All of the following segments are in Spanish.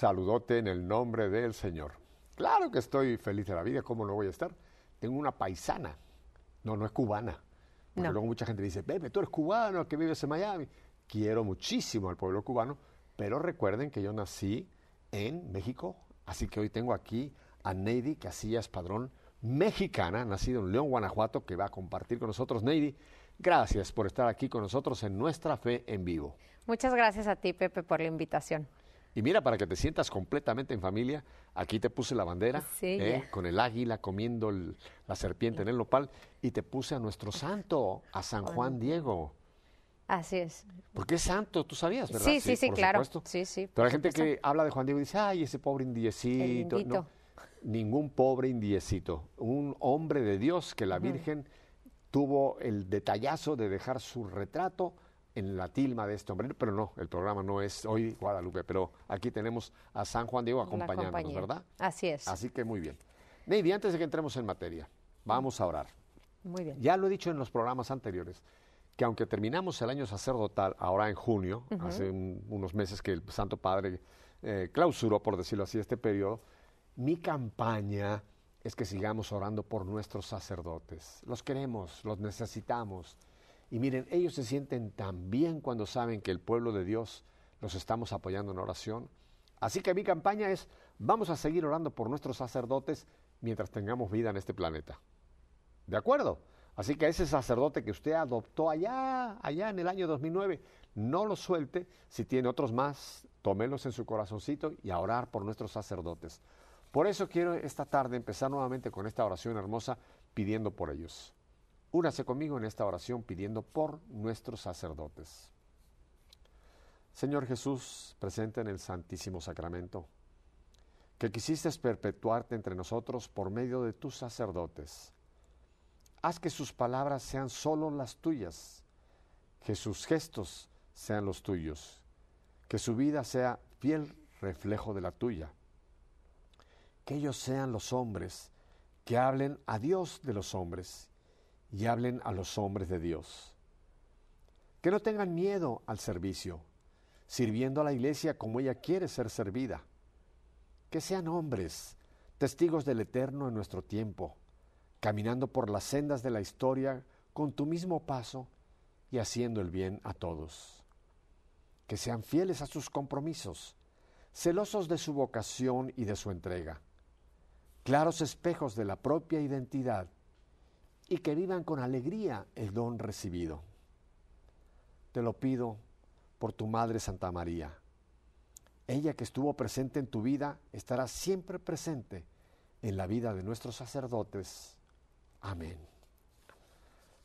saludote en el nombre del Señor. Claro que estoy feliz de la vida, ¿cómo no voy a estar? Tengo una paisana, no, no es cubana. Porque luego mucha gente me dice, Pepe, tú eres cubano, que vives en Miami. Quiero muchísimo al pueblo cubano, pero recuerden que yo nací en México, así que hoy tengo aquí a así es Padrón, mexicana, nacido en León, Guanajuato, que va a compartir con nosotros. Neidy, gracias por estar aquí con nosotros en Nuestra Fe en Vivo. Muchas gracias a ti, Pepe, por la invitación. Y mira, para que te sientas completamente en familia, aquí te puse la bandera ¿eh? con el águila comiendo la serpiente en el nopal y te puse a nuestro santo, a San Juan Diego. Así es. Porque es santo, tú sabías, ¿verdad? Sí, sí, sí, por claro. Supuesto. Sí, sí, Pero hay gente que habla de Juan Diego y dice, ay, ese pobre indiecito. ningún pobre indiecito. Un hombre de Dios que la Virgen tuvo el detallazo de dejar su retrato en la tilma de este hombre, pero no, el programa no es hoy Guadalupe, pero aquí tenemos a San Juan Diego acompañándonos, ¿verdad? Así es. Así que muy bien. Neidy, antes de que entremos en materia, vamos a orar. Muy bien. Ya lo he dicho en los programas anteriores, que aunque terminamos el año sacerdotal ahora en junio, hace unos meses que el Santo Padre eh, clausuró, por decirlo así, este periodo, mi campaña es que sigamos orando por nuestros sacerdotes. Los queremos, los necesitamos y miren, ellos se sienten tan bien cuando saben que el pueblo de Dios los estamos apoyando en oración. Así que mi campaña es, vamos a seguir orando por nuestros sacerdotes mientras tengamos vida en este planeta. ¿De acuerdo? Así que ese sacerdote que usted adoptó allá, allá en el año 2009, no lo suelte. Si tiene otros más, tómelos en su corazoncito y a orar por nuestros sacerdotes. Por eso quiero esta tarde empezar nuevamente con esta oración hermosa pidiendo por ellos. Únase conmigo en esta oración pidiendo por nuestros sacerdotes. Señor Jesús, presente en el Santísimo Sacramento, que quisiste perpetuarte entre nosotros por medio de tus sacerdotes. Haz que sus palabras sean solo las tuyas, que sus gestos sean los tuyos, que su vida sea fiel reflejo de la tuya. Que ellos sean los hombres, que hablen a Dios de los hombres y hablen a los hombres de Dios. Que no tengan miedo al servicio, sirviendo a la iglesia como ella quiere ser servida. Que sean hombres, testigos del eterno en nuestro tiempo, caminando por las sendas de la historia con tu mismo paso y haciendo el bien a todos. Que sean fieles a sus compromisos, celosos de su vocación y de su entrega, claros espejos de la propia identidad y que vivan con alegría el don recibido. Te lo pido por tu Madre Santa María. Ella que estuvo presente en tu vida estará siempre presente en la vida de nuestros sacerdotes. Amén.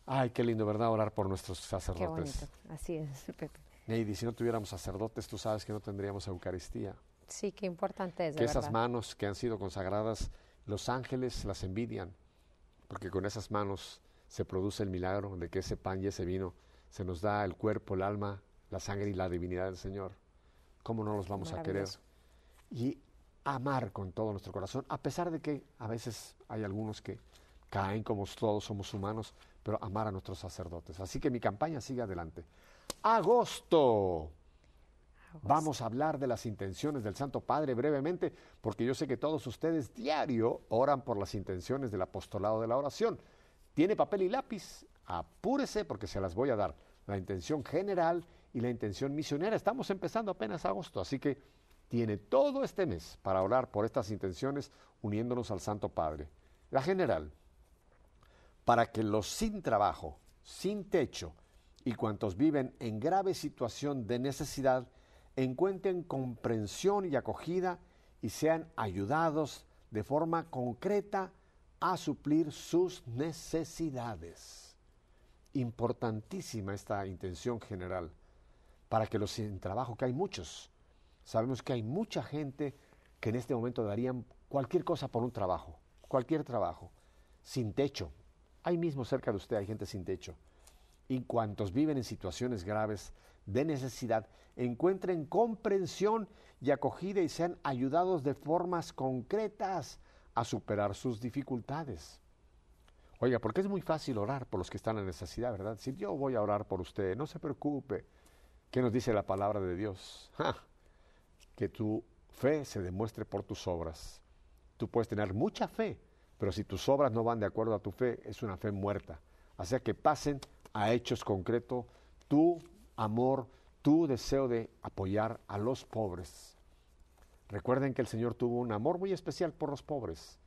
Ay, qué lindo, ¿verdad? Orar por nuestros sacerdotes. Qué bonito. Así es, Pepe. si no tuviéramos sacerdotes, tú sabes que no tendríamos Eucaristía. Sí, qué importante es. Que esas manos que han sido consagradas, los ángeles las envidian porque con esas manos se produce el milagro de que ese pan y ese vino se nos da el cuerpo, el alma, la sangre y la divinidad del Señor. ¿Cómo no los vamos a querer? Y amar con todo nuestro corazón, a pesar de que a veces hay algunos que caen como todos somos humanos, pero amar a nuestros sacerdotes. Así que mi campaña sigue adelante. Agosto. Vamos a hablar de las intenciones del Santo Padre brevemente, porque yo sé que todos ustedes diario oran por las intenciones del apostolado de la oración. ¿Tiene papel y lápiz? Apúrese porque se las voy a dar. La intención general y la intención misionera. Estamos empezando apenas agosto, así que tiene todo este mes para orar por estas intenciones uniéndonos al Santo Padre. La general, para que los sin trabajo, sin techo y cuantos viven en grave situación de necesidad encuentren comprensión y acogida y sean ayudados de forma concreta a suplir sus necesidades. Importantísima esta intención general para que los sin trabajo, que hay muchos, sabemos que hay mucha gente que en este momento darían cualquier cosa por un trabajo, cualquier trabajo, sin techo. Ahí mismo cerca de usted hay gente sin techo. Y cuantos viven en situaciones graves de necesidad encuentren comprensión y acogida y sean ayudados de formas concretas a superar sus dificultades. Oiga, porque es muy fácil orar por los que están en necesidad, ¿verdad? Si yo voy a orar por usted, no se preocupe. ¿Qué nos dice la palabra de Dios? Que tu fe se demuestre por tus obras. Tú puedes tener mucha fe, pero si tus obras no van de acuerdo a tu fe, es una fe muerta. Así que pasen a hechos concretos tú amor, tu deseo de apoyar a los pobres. Recuerden que el Señor tuvo un amor muy especial por los pobres.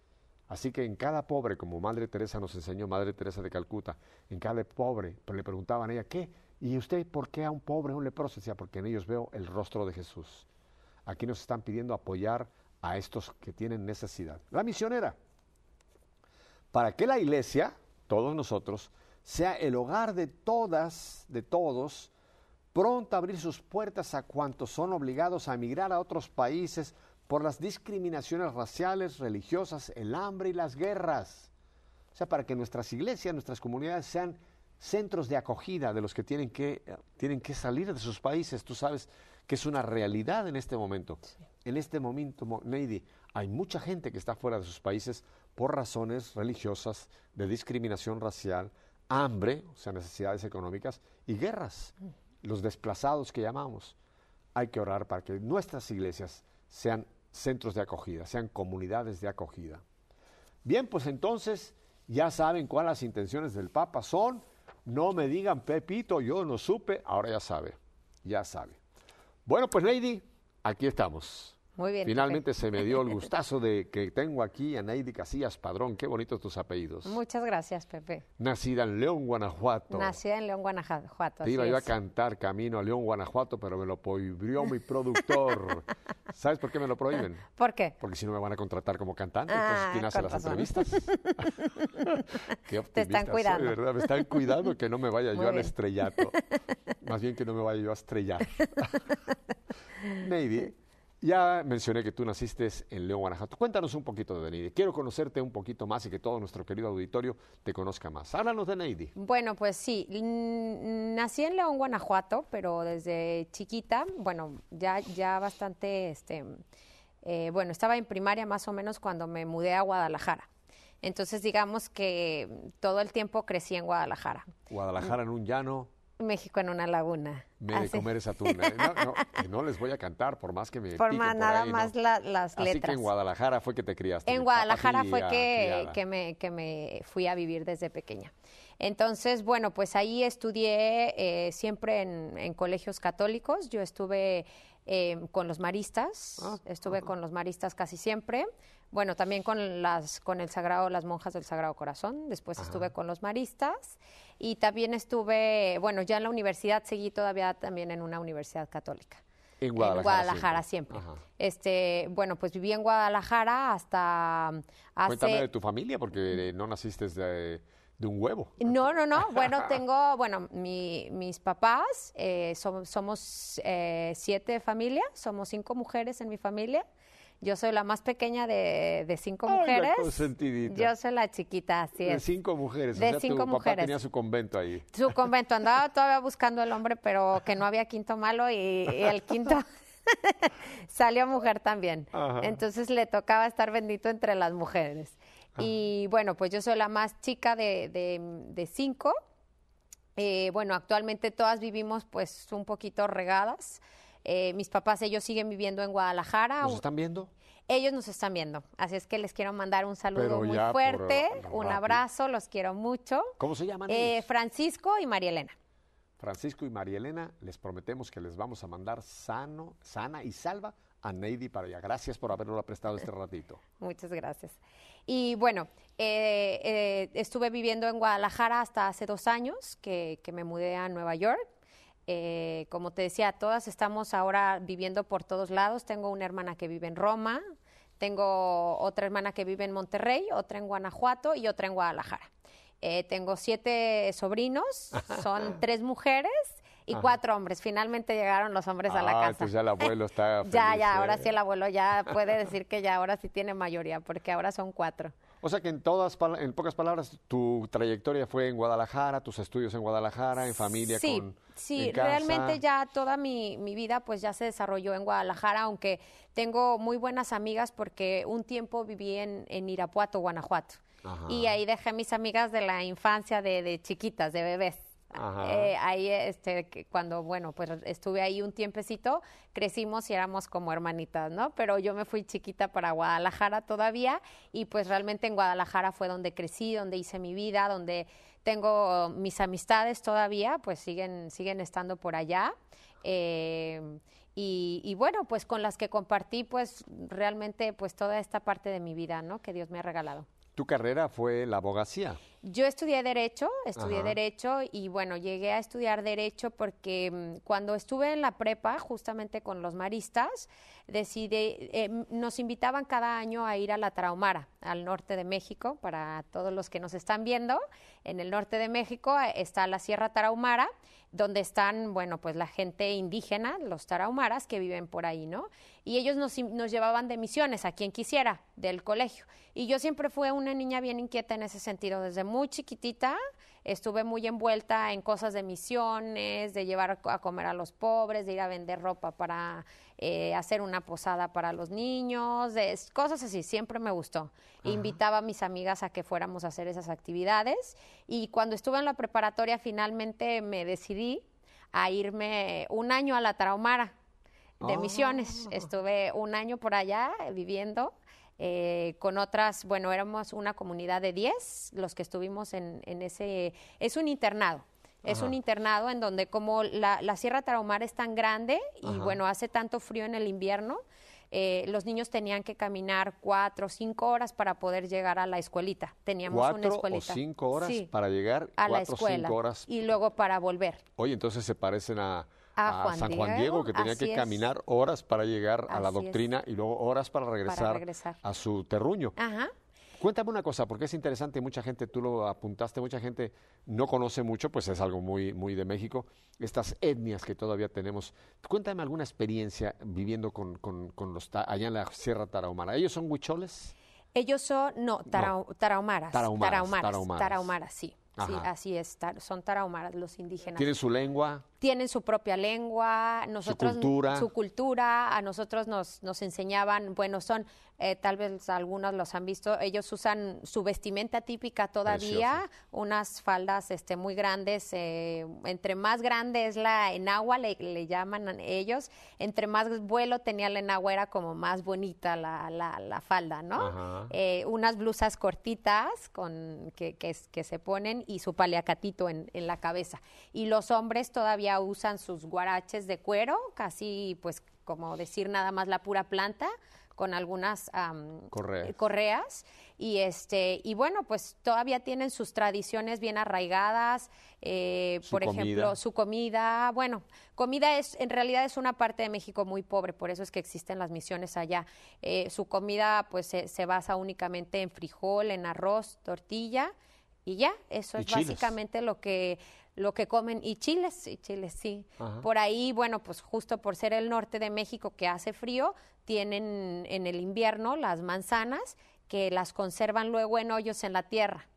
Así que en cada pobre, como Madre Teresa nos enseñó, Madre Teresa de Calcuta, en cada pobre pues, le preguntaban a ella, ¿qué? ¿Y usted por qué a un pobre, a un leproso? Decía, porque en ellos veo el rostro de Jesús. Aquí nos están pidiendo apoyar a estos que tienen necesidad. La misionera. Para que la iglesia, todos nosotros, sea el hogar de todas, de todos, pronto abrir sus puertas a cuantos son obligados a emigrar a otros países por las discriminaciones raciales, religiosas, el hambre y las guerras. O sea, para que nuestras iglesias, nuestras comunidades sean centros de acogida de los que tienen que, eh, tienen que salir de sus países. Tú sabes que es una realidad en este momento. En este momento, Neidi, hay mucha gente que está fuera de sus países por razones religiosas, de discriminación racial, hambre, o sea, necesidades económicas, y guerras. Mm los desplazados que llamamos, hay que orar para que nuestras iglesias sean centros de acogida, sean comunidades de acogida. Bien, pues entonces ya saben cuáles las intenciones del Papa son. No me digan, Pepito, yo no supe, ahora ya sabe, ya sabe. Bueno, pues Lady, aquí estamos. Muy bien. Finalmente se me dio el gustazo de que tengo aquí a Neidi Casillas Padrón. Qué bonitos tus apellidos. Muchas gracias, Pepe. Nacida en León, Guanajuato. Nacida en León, Guanajuato. Te iba yo a cantar Camino a León, Guanajuato, pero me lo prohibió mi productor. ¿Sabes por qué me lo prohíben? ¿Por qué? Porque si no me van a contratar como cantante. Ah, entonces, ¿quién hace las entrevistas? qué Te están ¿eh? cuidando. ¿verdad? Me están cuidando que no me vaya yo al estrellato. Más bien que no me vaya yo a estrellar. Neidi. Ya mencioné que tú naciste en León, Guanajuato. Cuéntanos un poquito de Neidi. Quiero conocerte un poquito más y que todo nuestro querido auditorio te conozca más. Háblanos de Neidi. Bueno, pues sí, nací en León, Guanajuato, pero desde chiquita, bueno, ya, ya bastante, este, eh, bueno, estaba en primaria más o menos cuando me mudé a Guadalajara. Entonces, digamos que todo el tiempo crecí en Guadalajara. Guadalajara en un llano México en una laguna. Me comer esa tuna. No, les voy a cantar, por más que me. Por más, nada más las letras. que en Guadalajara fue que te criaste. En Guadalajara fue que, que, me, fui a vivir desde pequeña. Entonces, bueno, pues ahí estudié eh, siempre en, colegios católicos. Yo estuve eh, con los maristas, ah, estuve con los maristas casi siempre. Bueno, también con las con el Sagrado, las monjas del Sagrado Corazón. Después estuve con los maristas y también estuve, bueno, ya en la universidad seguí todavía también en una universidad católica. En Guadalajara, en Guadalajara siempre. Este, bueno, pues viví en Guadalajara hasta hace... Cuéntame de tu familia porque no naciste de, un huevo. No, no, no. Bueno, tengo, bueno, mis papás, eh, somos eh, siete familia, somos cinco mujeres en mi familia. Yo soy la más pequeña de, de cinco mujeres. Yo soy la chiquita, así es. De cinco mujeres. De o sea, cinco tu mujeres. Papá tenía su convento ahí. Su convento. Andaba todavía buscando el hombre, pero que no había quinto malo y, el quinto. salió mujer también. Entonces le tocaba estar bendito entre las mujeres. Y bueno, pues yo soy la más chica de, de, de cinco. Eh, bueno, actualmente todas vivimos pues un poquito regadas. Eh, mis papás, ellos siguen viviendo en Guadalajara. ¿Nos están viendo? Ellos nos están viendo, así es que les quiero mandar un saludo muy fuerte, un abrazo, los quiero mucho. ¿Cómo se llaman? Eh, Francisco y María Elena. Francisco y María Elena, les prometemos que les vamos a mandar sano, sana y salva a Neidy para allá. Gracias por habernos prestado este ratito. Muchas gracias. Y bueno, eh, estuve viviendo en Guadalajara hasta hace dos años que me mudé a Nueva York eh, como te decía, todas estamos ahora viviendo por todos lados. Tengo una hermana que vive en Roma, tengo otra hermana que vive en Monterrey, otra en Guanajuato y otra en Guadalajara. Eh, tengo siete sobrinos, son tres mujeres y cuatro hombres. Finalmente llegaron los hombres a la ah, casa. Entonces ya el abuelo está. ya, ya, ahora ¿eh? sí el abuelo ya puede decir que ya ahora sí tiene mayoría, porque ahora son cuatro. O sea que en todas, en pocas palabras, tu trayectoria fue en Guadalajara, tus estudios en Guadalajara, en familia, sí, con, sí, realmente ya toda mi, vida pues ya se desarrolló en Guadalajara, aunque tengo muy buenas amigas porque un tiempo viví en, en Irapuato, Guanajuato, y ahí dejé mis amigas de la infancia, de chiquitas, de bebés. Eh, ahí, este, cuando, bueno, pues estuve ahí un tiempecito, crecimos y éramos como hermanitas, ¿no? Pero yo me fui chiquita para Guadalajara todavía y pues realmente en Guadalajara fue donde crecí, donde hice mi vida, donde tengo mis amistades todavía, pues siguen, siguen estando por allá. Eh, y, y, bueno, pues con las que compartí, pues realmente, pues toda esta parte de mi vida, ¿no? Que Dios me ha regalado. ¿Tu carrera fue la abogacía? Yo estudié Derecho, estudié Derecho y bueno, llegué a estudiar Derecho porque mm, cuando estuve en la prepa, justamente con los maristas, eh, nos invitaban cada año a ir a la Tarahumara, al norte de México, para todos los que nos están viendo. En el norte de México eh, está la Sierra Tarahumara donde están, bueno, pues la gente indígena, los tarahumaras que viven por ahí, ¿no? Y ellos nos, nos llevaban de misiones a quien quisiera del colegio. Y yo siempre fui una niña bien inquieta en ese sentido, desde muy chiquitita estuve muy envuelta en cosas de misiones, de llevar a comer a los pobres, de ir a vender ropa para eh, hacer una posada para los niños, de, cosas así, siempre me gustó. Invitaba a mis amigas a que fuéramos a hacer esas actividades y cuando estuve en la preparatoria finalmente me decidí a irme un año a la Traumara de ah. misiones. Estuve un año por allá viviendo eh, con otras, bueno, éramos una comunidad de 10 los que estuvimos en, ese, es un internado. Es un internado en donde como la, Sierra Tarahumara es tan grande y bueno, hace tanto frío en el invierno, eh, los niños tenían que caminar cuatro o cinco horas para poder llegar a la escuelita. Teníamos una escuelita. O cinco horas para llegar a la escuela horas. y luego para volver. Oye, entonces se parecen a a, San Juan Diego, que tenía que caminar horas para llegar a la doctrina y luego horas para regresar, a su terruño. Cuéntame una cosa, porque es interesante, mucha gente, tú lo apuntaste, mucha gente no conoce mucho, pues es algo muy, muy de México, estas etnias que todavía tenemos. Cuéntame alguna experiencia viviendo con, con, con los, allá en la Sierra Tarahumara. ¿Ellos son huicholes? Ellos son, no, Tarahumaras, tarahumaras, tarahumaras. sí. así es, son tarahumaras los indígenas. tiene su lengua? tienen su propia lengua, nosotros su cultura, a nosotros nos, nos enseñaban, bueno, son, eh, tal vez algunos los han visto, ellos usan su vestimenta típica todavía, unas faldas este, muy grandes, eh, entre más grande es la enagua, le, le llaman ellos, entre más vuelo tenía la enagua, era como más bonita la, la, falda, ¿no? Eh, unas blusas cortitas con, que, que, se ponen y su paliacatito en, en la cabeza. Y los hombres todavía usan sus guaraches de cuero, casi pues como decir nada más la pura planta con algunas correas. y este y bueno pues todavía tienen sus tradiciones bien arraigadas eh, por ejemplo su comida bueno comida es en realidad es una parte de México muy pobre por eso es que existen las misiones allá eh, su comida pues se, basa únicamente en frijol en arroz tortilla y ya eso es básicamente lo que lo que comen y chiles, y chiles sí. Por ahí, bueno, pues justo por ser el norte de México que hace frío, tienen en el invierno las manzanas que las conservan luego en hoyos en la tierra.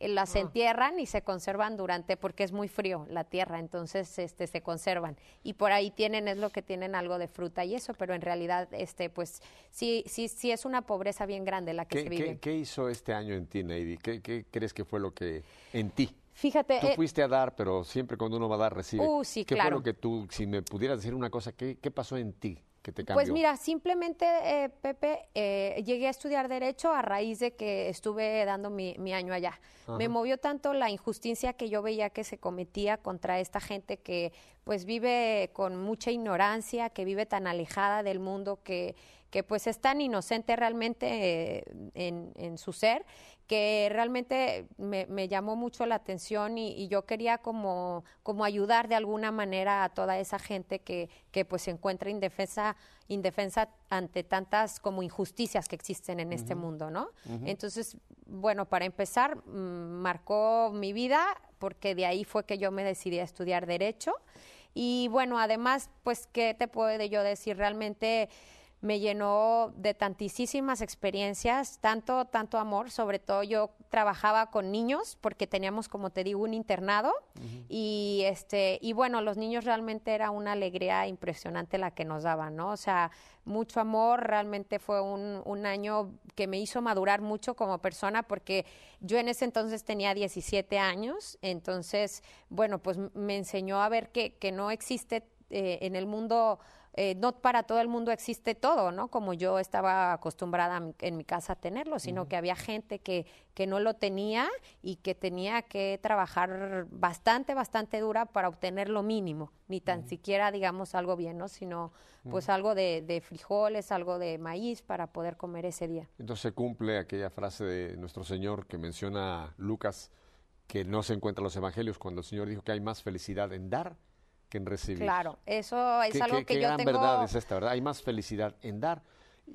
Eh, las ah. entierran y se conservan durante, porque es muy frío la tierra, entonces este, se conservan. Y por ahí tienen, es lo que tienen algo de fruta y eso, pero en realidad, este, pues sí, sí, sí es una pobreza bien grande la que se vive. ¿qué, hizo este año en ti, Neidy? ¿Qué, ¿Qué crees que fue lo que en ti? Fíjate. Tú eh, fuiste a dar, pero siempre cuando uno va a dar recibe. Uh, sí, claro. que tú, si me pudieras decir una cosa, qué, qué pasó en ti? Que te pues cambió? pues mira, simplemente, eh, Pepe, eh, llegué a estudiar Derecho a raíz de que estuve dando mi, mi año allá. Me movió tanto la injusticia que yo veía que se cometía contra esta gente que pues vive con mucha ignorancia, que vive tan alejada del mundo, que, que pues es tan inocente realmente eh, en, su ser, que realmente me, llamó mucho la atención y, yo quería como, como ayudar de alguna manera a toda esa gente que, pues se encuentra indefensa, indefensa ante tantas como injusticias que existen en este mundo, ¿no? Entonces, bueno, para empezar, mm, marcó mi vida porque de ahí fue que yo me decidí a estudiar Derecho. Y bueno, además, pues, ¿qué te puedo yo decir? Realmente me llenó de tantísimas experiencias, tanto, tanto amor, sobre todo yo trabajaba con niños porque teníamos, como te digo, un internado y, este, y bueno, los niños realmente era una alegría impresionante la que nos daban, ¿no? O sea, mucho amor, realmente fue un, año que me hizo madurar mucho como persona porque yo en ese entonces tenía 17 años, entonces, bueno, pues me enseñó a ver que, que no existe eh, en el mundo eh, no para todo el mundo existe todo, ¿no? Como yo estaba acostumbrada en mi casa a tenerlo, sino que había gente que, no lo tenía y que tenía que trabajar bastante, bastante dura para obtener lo mínimo, ni tan siquiera, digamos, algo bien, ¿no? Sino pues algo de, de, frijoles, algo de maíz para poder comer ese día. Entonces se cumple aquella frase de nuestro Señor que menciona Lucas, que no se encuentra en los evangelios, cuando el Señor dijo que hay más felicidad en dar en recibir. Claro, eso es algo que yo gran verdad es esta, ¿verdad? Hay más felicidad en dar.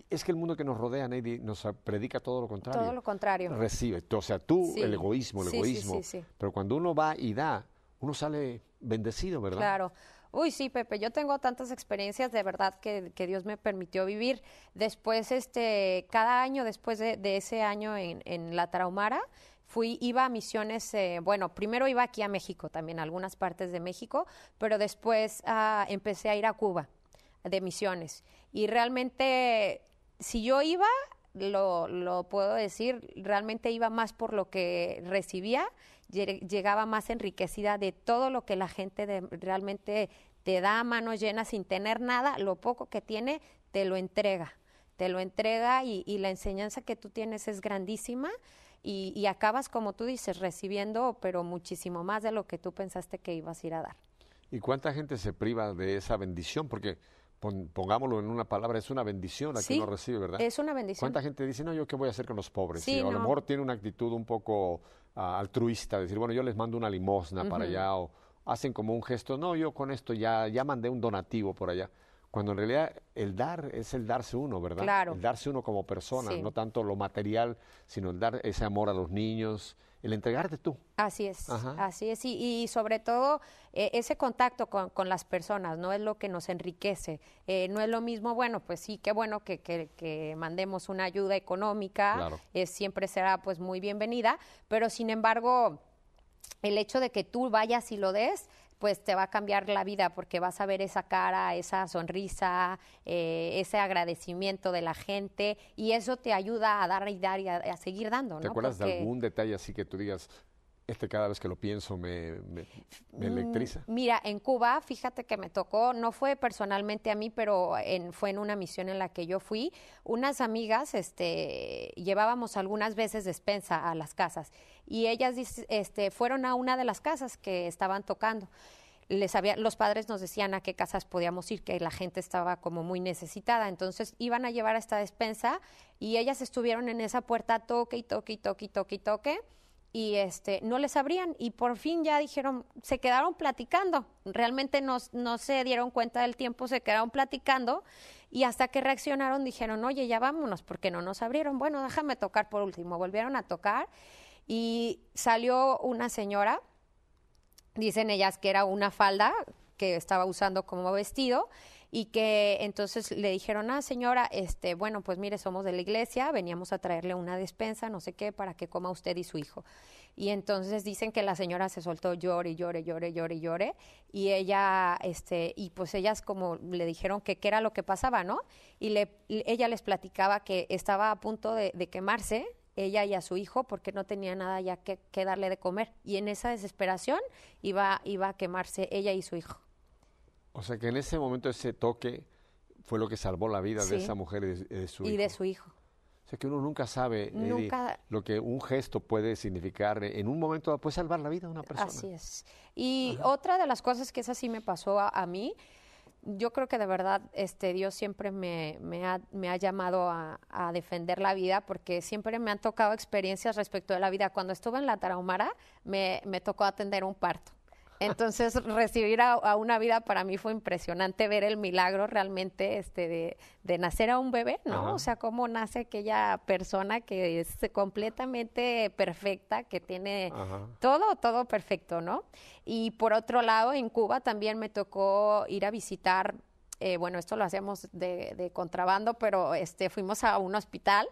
Es que el mundo que nos rodea, nadie nos predica todo lo contrario. Todo lo contrario. Recibe. O sea, tú, el egoísmo, el egoísmo. Pero cuando uno va y da, uno sale bendecido, ¿verdad? Claro. Uy, sí, Pepe, yo tengo tantas experiencias de verdad que, Dios me permitió vivir. Después, este, cada año, después de, ese año en, en La Traumara, fui, iba a misiones, eh, bueno, primero iba aquí a México también, algunas partes de México, pero después ah, empecé a ir a Cuba de misiones. Y realmente, si yo iba, lo, puedo decir, realmente iba más por lo que recibía, llegaba más enriquecida de todo lo que la gente realmente te da a mano llena sin tener nada, lo poco que tiene, te lo entrega, te lo entrega y, y la enseñanza que tú tienes es grandísima y, y acabas, como tú dices, recibiendo, pero muchísimo más de lo que tú pensaste que ibas a ir a dar. ¿Y cuánta gente se priva de esa bendición? Porque pongámoslo en una palabra, es una bendición la que uno recibe, ¿verdad? Es una bendición. ¿Cuánta gente dice, no, yo qué voy a hacer con los pobres? y a lo mejor tiene una actitud un poco ah, altruista, decir, bueno, yo les mando una limosna para allá, o hacen como un gesto, no, yo con esto ya, ya mandé un donativo por allá cuando en realidad el dar es el darse uno, ¿verdad? Claro. El darse uno como persona, no tanto lo material, sino el dar ese amor a los niños, el entregarte tú. Así es, así es, y, sobre todo eh, ese contacto con, las personas, ¿no? Es lo que nos enriquece, eh, no es lo mismo, bueno, pues sí, qué bueno que, que, mandemos una ayuda económica, eh, siempre será pues muy bienvenida, pero sin embargo, el hecho de que tú vayas y lo des, pues te va a cambiar la vida porque vas a ver esa cara, esa sonrisa, eh, ese agradecimiento de la gente y eso te ayuda a dar y dar y a, seguir dando. ¿Te acuerdas de algún detalle así que tú digas, este cada vez que lo pienso me, me, mm, electriza. Mira, en Cuba, fíjate que me tocó, no fue personalmente a mí, pero fue en una misión en la que yo fui. Unas amigas, este, llevábamos algunas veces despensa a las casas y ellas, este, fueron a una de las casas que estaban tocando. Les había, los padres nos decían a qué casas podíamos ir, que la gente estaba como muy necesitada. Entonces iban a llevar a esta despensa y ellas estuvieron en esa puerta toque y toque y toque y toque y toque. toque y este no les abrían y por fin ya dijeron, se quedaron platicando, realmente no, se dieron cuenta del tiempo, se quedaron platicando y hasta que reaccionaron dijeron, oye, ya vámonos porque no nos abrieron, bueno, déjame tocar por último, volvieron a tocar y salió una señora, dicen ellas que era una falda que estaba usando como vestido y que entonces le dijeron, ah, señora, este, bueno, pues mire, somos de la iglesia, veníamos a traerle una despensa, no sé qué, para que coma usted y su hijo. Y entonces dicen que la señora se soltó llore, llore, llore, llore, llore, y ella, este, y pues ellas como le dijeron que qué era lo que pasaba, ¿no? Y le, ella les platicaba que estaba a punto de, quemarse, ella y a su hijo porque no tenía nada ya que, que, darle de comer. Y en esa desesperación iba, iba a quemarse ella y su hijo. O sea que en ese momento ese toque fue lo que salvó la vida de esa mujer y de, su hijo. O sea que uno nunca sabe lo que un gesto puede significar. En un momento puede salvar la vida de una persona. Así es. Y otra de las cosas que es así me pasó a, mí, yo creo que de verdad este, Dios siempre me, ha, llamado a, defender la vida porque siempre me han tocado experiencias respecto de la vida. Cuando estuve en la Tarahumara, me tocó atender un parto. Entonces, recibir a, una vida para mí fue impresionante ver el milagro realmente este, de, nacer a un bebé, ¿no? O sea, cómo nace aquella persona que es completamente perfecta, que tiene todo, todo perfecto, ¿no? Y por otro lado, en Cuba también me tocó ir a visitar eh, bueno, esto lo hacíamos de, de, contrabando, pero este, fuimos a un hospital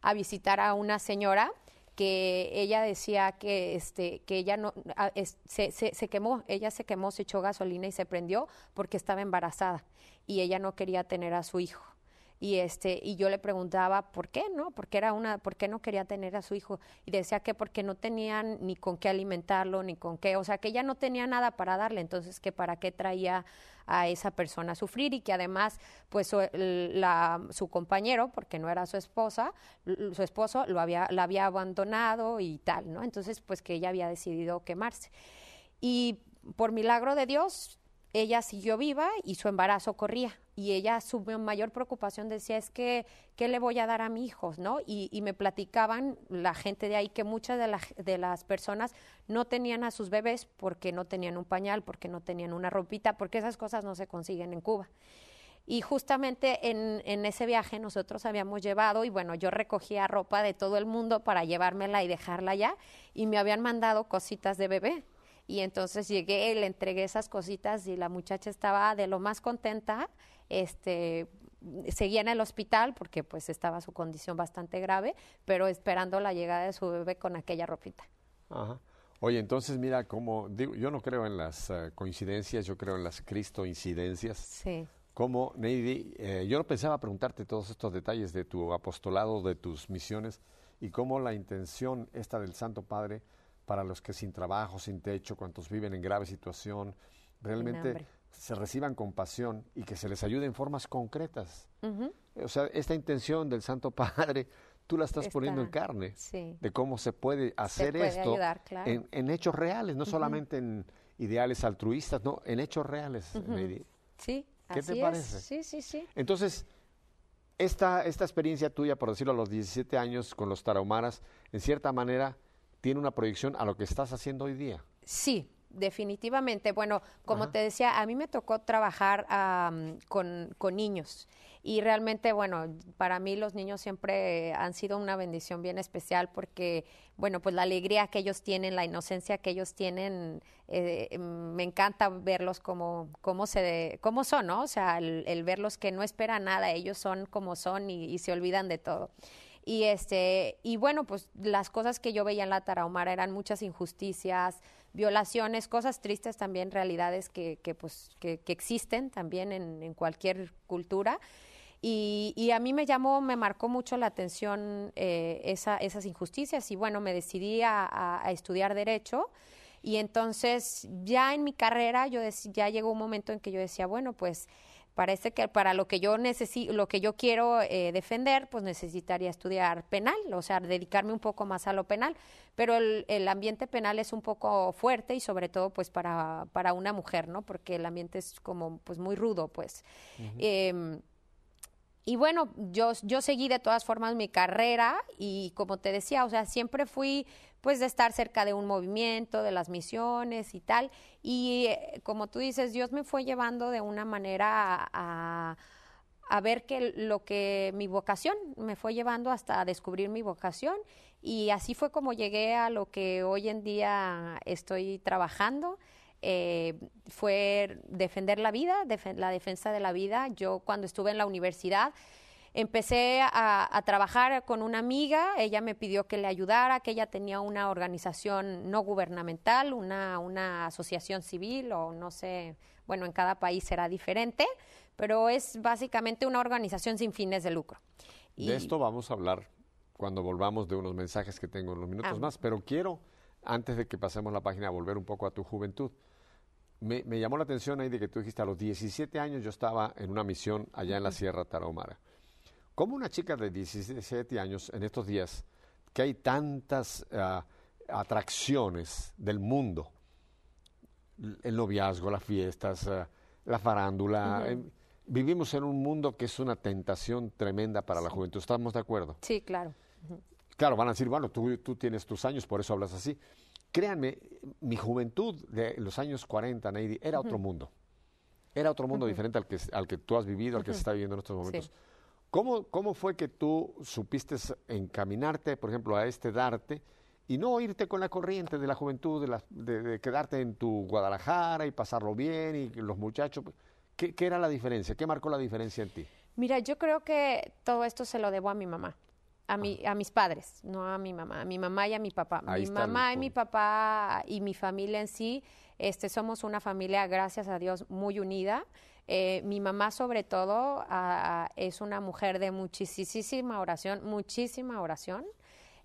a visitar a una señora que ella decía que, este, que ella no, se, se quemó, ella se quemó, se echó gasolina y se prendió porque estaba embarazada y ella no quería tener a su hijo y este y yo le preguntaba por qué no porque era una por qué no quería tener a su hijo y decía que porque no tenían ni con qué alimentarlo ni con qué o sea que ella no tenía nada para darle entonces que para qué traía a esa persona a sufrir y que además pues su, la, su compañero porque no era su esposa su esposo lo había la había abandonado y tal no entonces pues que ella había decidido quemarse y por milagro de Dios ella siguió viva y su embarazo corría. Y ella, su mayor preocupación decía, es que, ¿qué le voy a dar a mi hijo? ¿No? Y, me platicaban la gente de ahí que muchas de, las de, las personas no tenían a sus bebés porque no tenían un pañal, porque no tenían una ropita, porque esas cosas no se consiguen en Cuba. Y justamente en, en ese viaje nosotros habíamos llevado, y bueno, yo recogía ropa de todo el mundo para llevármela y dejarla allá, y me habían mandado cositas de bebé. Y entonces llegué, le entregué esas cositas y la muchacha estaba de lo más contenta. Este, seguía en el hospital porque pues estaba su condición bastante grave, pero esperando la llegada de su bebé con aquella ropita. Ajá. Oye, entonces mira, como digo, yo no creo en las eh, coincidencias, yo creo en las incidencias Sí. Como Neidi, eh, yo no pensaba preguntarte todos estos detalles de tu apostolado, de tus misiones y cómo la intención esta del Santo Padre para los que sin trabajo, sin techo, cuantos viven en grave situación, realmente se reciban pasión y que se les ayude en formas concretas. Eh, o sea, esta intención del Santo Padre, tú la estás poniendo en carne, de cómo se puede hacer esto en, hechos reales, no solamente en ideales altruistas, no, en hechos reales. Sí, Sí, ¿Qué te parece? Sí, sí, sí. Entonces, esta, esta experiencia tuya, por decirlo, a los 17 años con los tarahumaras, en cierta manera tiene una proyección a lo que estás haciendo hoy día. Sí, definitivamente. Bueno, como te decía, a mí me tocó trabajar con, con, niños y realmente, bueno, para mí los niños siempre han sido una bendición bien especial porque, bueno, pues la alegría que ellos tienen, la inocencia que ellos tienen, eh, em, me encanta verlos como, como, se, son, ¿no? O sea, el, verlos que no esperan nada, ellos son como son y se olvidan de todo. Y, este, y bueno, pues las cosas que yo veía en la tarahumara eran muchas injusticias, violaciones, cosas tristes también, realidades que, que pues, que, existen también en, cualquier cultura. Y, a mí me llamó, me marcó mucho la atención eh, esa, esas injusticias y bueno, me decidí a, estudiar derecho y entonces ya en mi carrera yo ya llegó un momento en que yo decía, bueno, pues Parece que para lo que yo lo que yo quiero eh, defender, pues necesitaría estudiar penal, o sea, dedicarme un poco más a lo penal. Pero el, ambiente penal es un poco fuerte y sobre todo, pues para, una mujer, ¿no? Porque el ambiente es como, pues muy rudo, pues. Em, y bueno, yo, yo seguí de todas formas mi carrera y como te decía, o sea, siempre fui pues de estar cerca de un movimiento, de las misiones y tal. Y eh, como tú dices, Dios me fue llevando de una manera a, a ver que lo que mi vocación me fue llevando hasta descubrir mi vocación y así fue como llegué a lo que hoy en día estoy trabajando. Eh, fue defender la vida, la defensa de la vida. Yo cuando estuve en la universidad, Empecé a, trabajar con una amiga, ella me pidió que le ayudara, que ella tenía una organización no gubernamental, una, una asociación civil o no sé, bueno, en cada país será diferente, pero es básicamente una organización sin fines de lucro. De esto vamos a hablar cuando volvamos de unos mensajes que tengo en los minutos ah. más, pero quiero, antes de que pasemos la página, volver un poco a tu juventud. Me, me, llamó la atención ahí de que tú dijiste, a los 17 años yo estaba en una misión allá en la Sierra Tarahumara. Como una chica de 17 años en estos días, que hay tantas ah, atracciones del mundo, el noviazgo, las fiestas, ah, la farándula, em, vivimos en un mundo que es una tentación tremenda para la juventud, ¿estamos de acuerdo? Sí, claro. Claro, van a decir, bueno, tú, tienes tus años, por eso hablas así. Créanme, mi juventud de los años 40, Neidi, era otro mundo. Era otro mundo diferente al que, al que tú has vivido, al que se está viviendo en estos momentos. ¿Cómo, fue que tú supiste encaminarte, por ejemplo, a este darte y no irte con la corriente de la juventud, de, quedarte en tu Guadalajara y pasarlo bien y los muchachos? ¿Qué, era la diferencia? ¿Qué marcó la diferencia en ti? Mira, yo creo que todo esto se lo debo a mi mamá. A, ah. a mis padres, no a mi mamá, a mi mamá y a mi papá. mi mamá y mi papá y mi familia en sí, este, somos una familia, gracias a Dios, muy unida. Eh, mi mamá sobre todo es una mujer de muchísima oración, muchísima oración.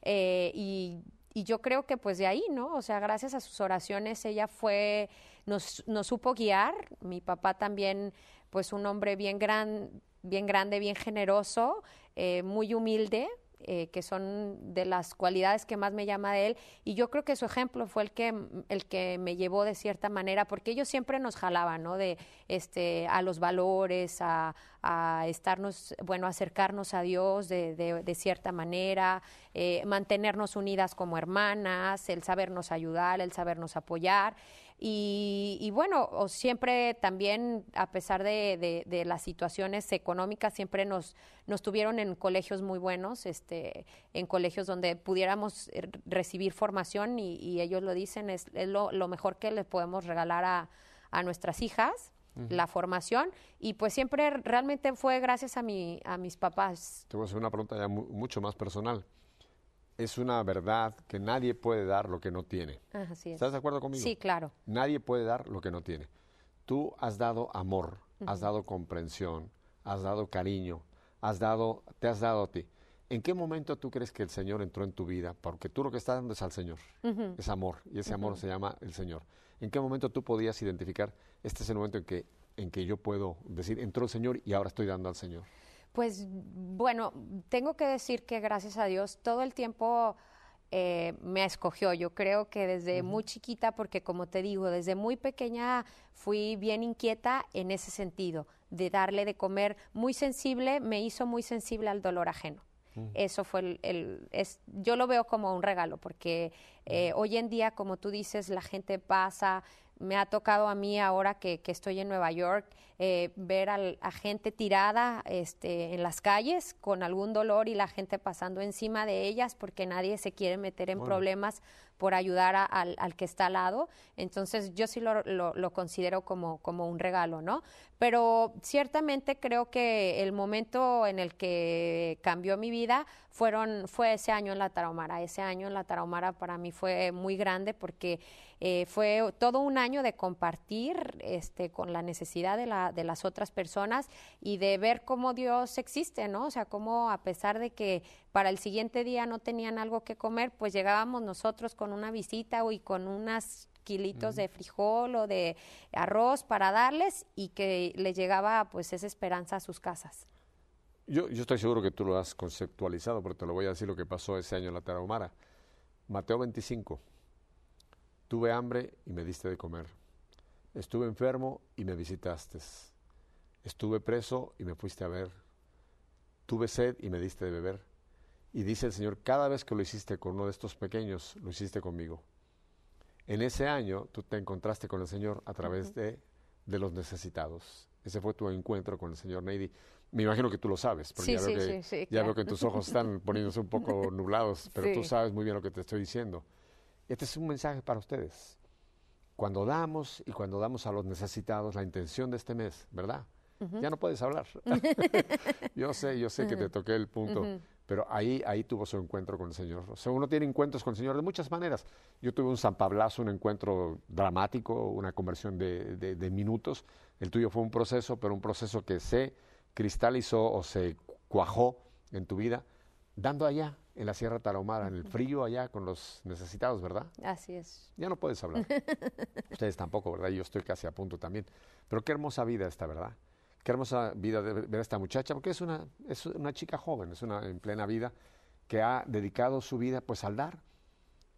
Eh, y, yo creo que pues de ahí, ¿no? O sea, gracias a sus oraciones ella fue, nos, supo guiar. Mi papá también, pues un hombre bien, gran, bien grande, bien generoso, eh, muy humilde, eh, que son de las cualidades que más me llama de él. Y yo creo que su ejemplo fue el que, el que me llevó de cierta manera, porque ellos siempre nos jalaban, ¿no? De, este, a los valores, a, a estarnos, bueno, acercarnos a Dios de, de, cierta manera, eh, mantenernos unidas como hermanas, el sabernos ayudar, el sabernos apoyar. Y, bueno, siempre también, a pesar de, las situaciones económicas, siempre nos, nos tuvieron en colegios muy buenos, este, en colegios donde pudiéramos eh, recibir formación y, ellos lo dicen, es, lo, mejor que les podemos regalar a, a nuestras hijas la formación y pues siempre realmente fue gracias a, mi, a mis papás. Te voy a hacer una pregunta ya mucho más personal es una verdad que nadie puede dar lo que no tiene. ¿Estás de acuerdo conmigo? Sí, claro. Nadie puede dar lo que no tiene. Tú has dado amor, has dado comprensión, has dado cariño, has dado, te has dado a ti. ¿En qué momento tú crees que el Señor entró en tu vida? Porque tú lo que estás dando es al Señor, es amor, y ese amor se llama el Señor. ¿En qué momento tú podías identificar, este es el momento en que, en que yo puedo decir, entró el Señor y ahora estoy dando al Señor? Pues bueno, tengo que decir que gracias a Dios todo el tiempo eh, me escogió. Yo creo que desde muy chiquita, porque como te digo, desde muy pequeña fui bien inquieta en ese sentido, de darle de comer muy sensible, me hizo muy sensible al dolor ajeno. Eso fue el, es, yo lo veo como un regalo, porque eh, hoy en día, como tú dices, la gente pasa, me ha tocado a mí ahora que, estoy en Nueva York eh, ver a gente tirada este, en las calles con algún dolor y la gente pasando encima de ellas porque nadie se quiere meter en problemas por ayudar al, que está al lado. Entonces yo sí lo, lo, considero como, como un regalo, ¿no? Pero ciertamente creo que el momento en el que cambió mi vida fueron, fue ese año en la Tarahumara. Ese año en la Tarahumara para mí fue muy grande porque eh, fue todo un año de compartir este, con la necesidad de, la, de las otras personas y de ver cómo Dios existe, ¿no? O sea, cómo a pesar de que para el siguiente día no tenían algo que comer, pues llegábamos nosotros con una visita y con unas kilitos de frijol o de arroz para darles y que le llegaba pues esa esperanza a sus casas. Yo, yo, estoy seguro que tú lo has conceptualizado, pero te lo voy a decir lo que pasó ese año en la Tarahumara. Mateo 25, Tuve hambre y me diste de comer. Estuve enfermo y me visitaste. Estuve preso y me fuiste a ver. Tuve sed y me diste de beber. Y dice el Señor, cada vez que lo hiciste con uno de estos pequeños, lo hiciste conmigo. En ese año tú te encontraste con el Señor a través de, de, los necesitados. Ese fue tu encuentro con el Señor Neidi. Me imagino que tú lo sabes, porque ya, veo, que, tus ojos están poniéndose un poco nublados, pero tú sabes muy bien lo que te estoy diciendo. Este es un mensaje para ustedes. Cuando damos y cuando damos a los necesitados, la intención de este mes, ¿verdad? Ya no puedes hablar. yo sé, yo sé que te toqué el punto, pero ahí, ahí tuvo su encuentro con el Señor. O sea, uno tiene encuentros con el Señor de muchas maneras. Yo tuve un San Pablazo, un encuentro dramático, una conversión de minutos. El tuyo fue un proceso, pero un proceso que se cristalizó o se cuajó en tu vida, dando allá, en la Sierra Tarahumara, en el frío allá con los necesitados, ¿verdad? Así es. Ya no puedes hablar. Ustedes tampoco, ¿verdad? Yo estoy casi a punto también. Pero qué hermosa vida esta, ¿verdad? Qué hermosa vida de ver a esta muchacha, porque es una, es una chica joven, es una en plena vida, que ha dedicado su vida pues al dar,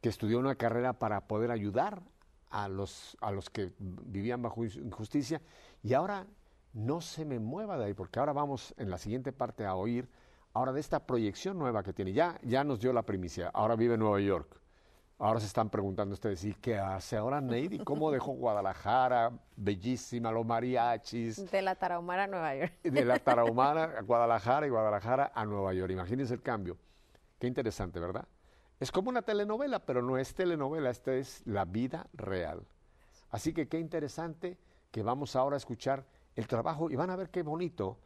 que estudió una carrera para poder ayudar a los, a los que vivían bajo injusticia. Y ahora no se me mueva de ahí, porque ahora vamos en la siguiente parte a oír Ahora de esta proyección nueva que tiene, ya, ya nos dio la primicia, ahora vive en Nueva York. Ahora se están preguntando ustedes, ¿y qué hace ahora Neidy? ¿Cómo dejó Guadalajara? Bellísima, los mariachis. De la Tarahumara a Nueva York. De la Tarahumara a Guadalajara y Guadalajara a Nueva York. Imagínense el cambio. Qué interesante, ¿verdad? Es como una telenovela, pero no es telenovela, esta es la vida real. Así que qué interesante que vamos ahora a escuchar el trabajo y van a ver qué bonito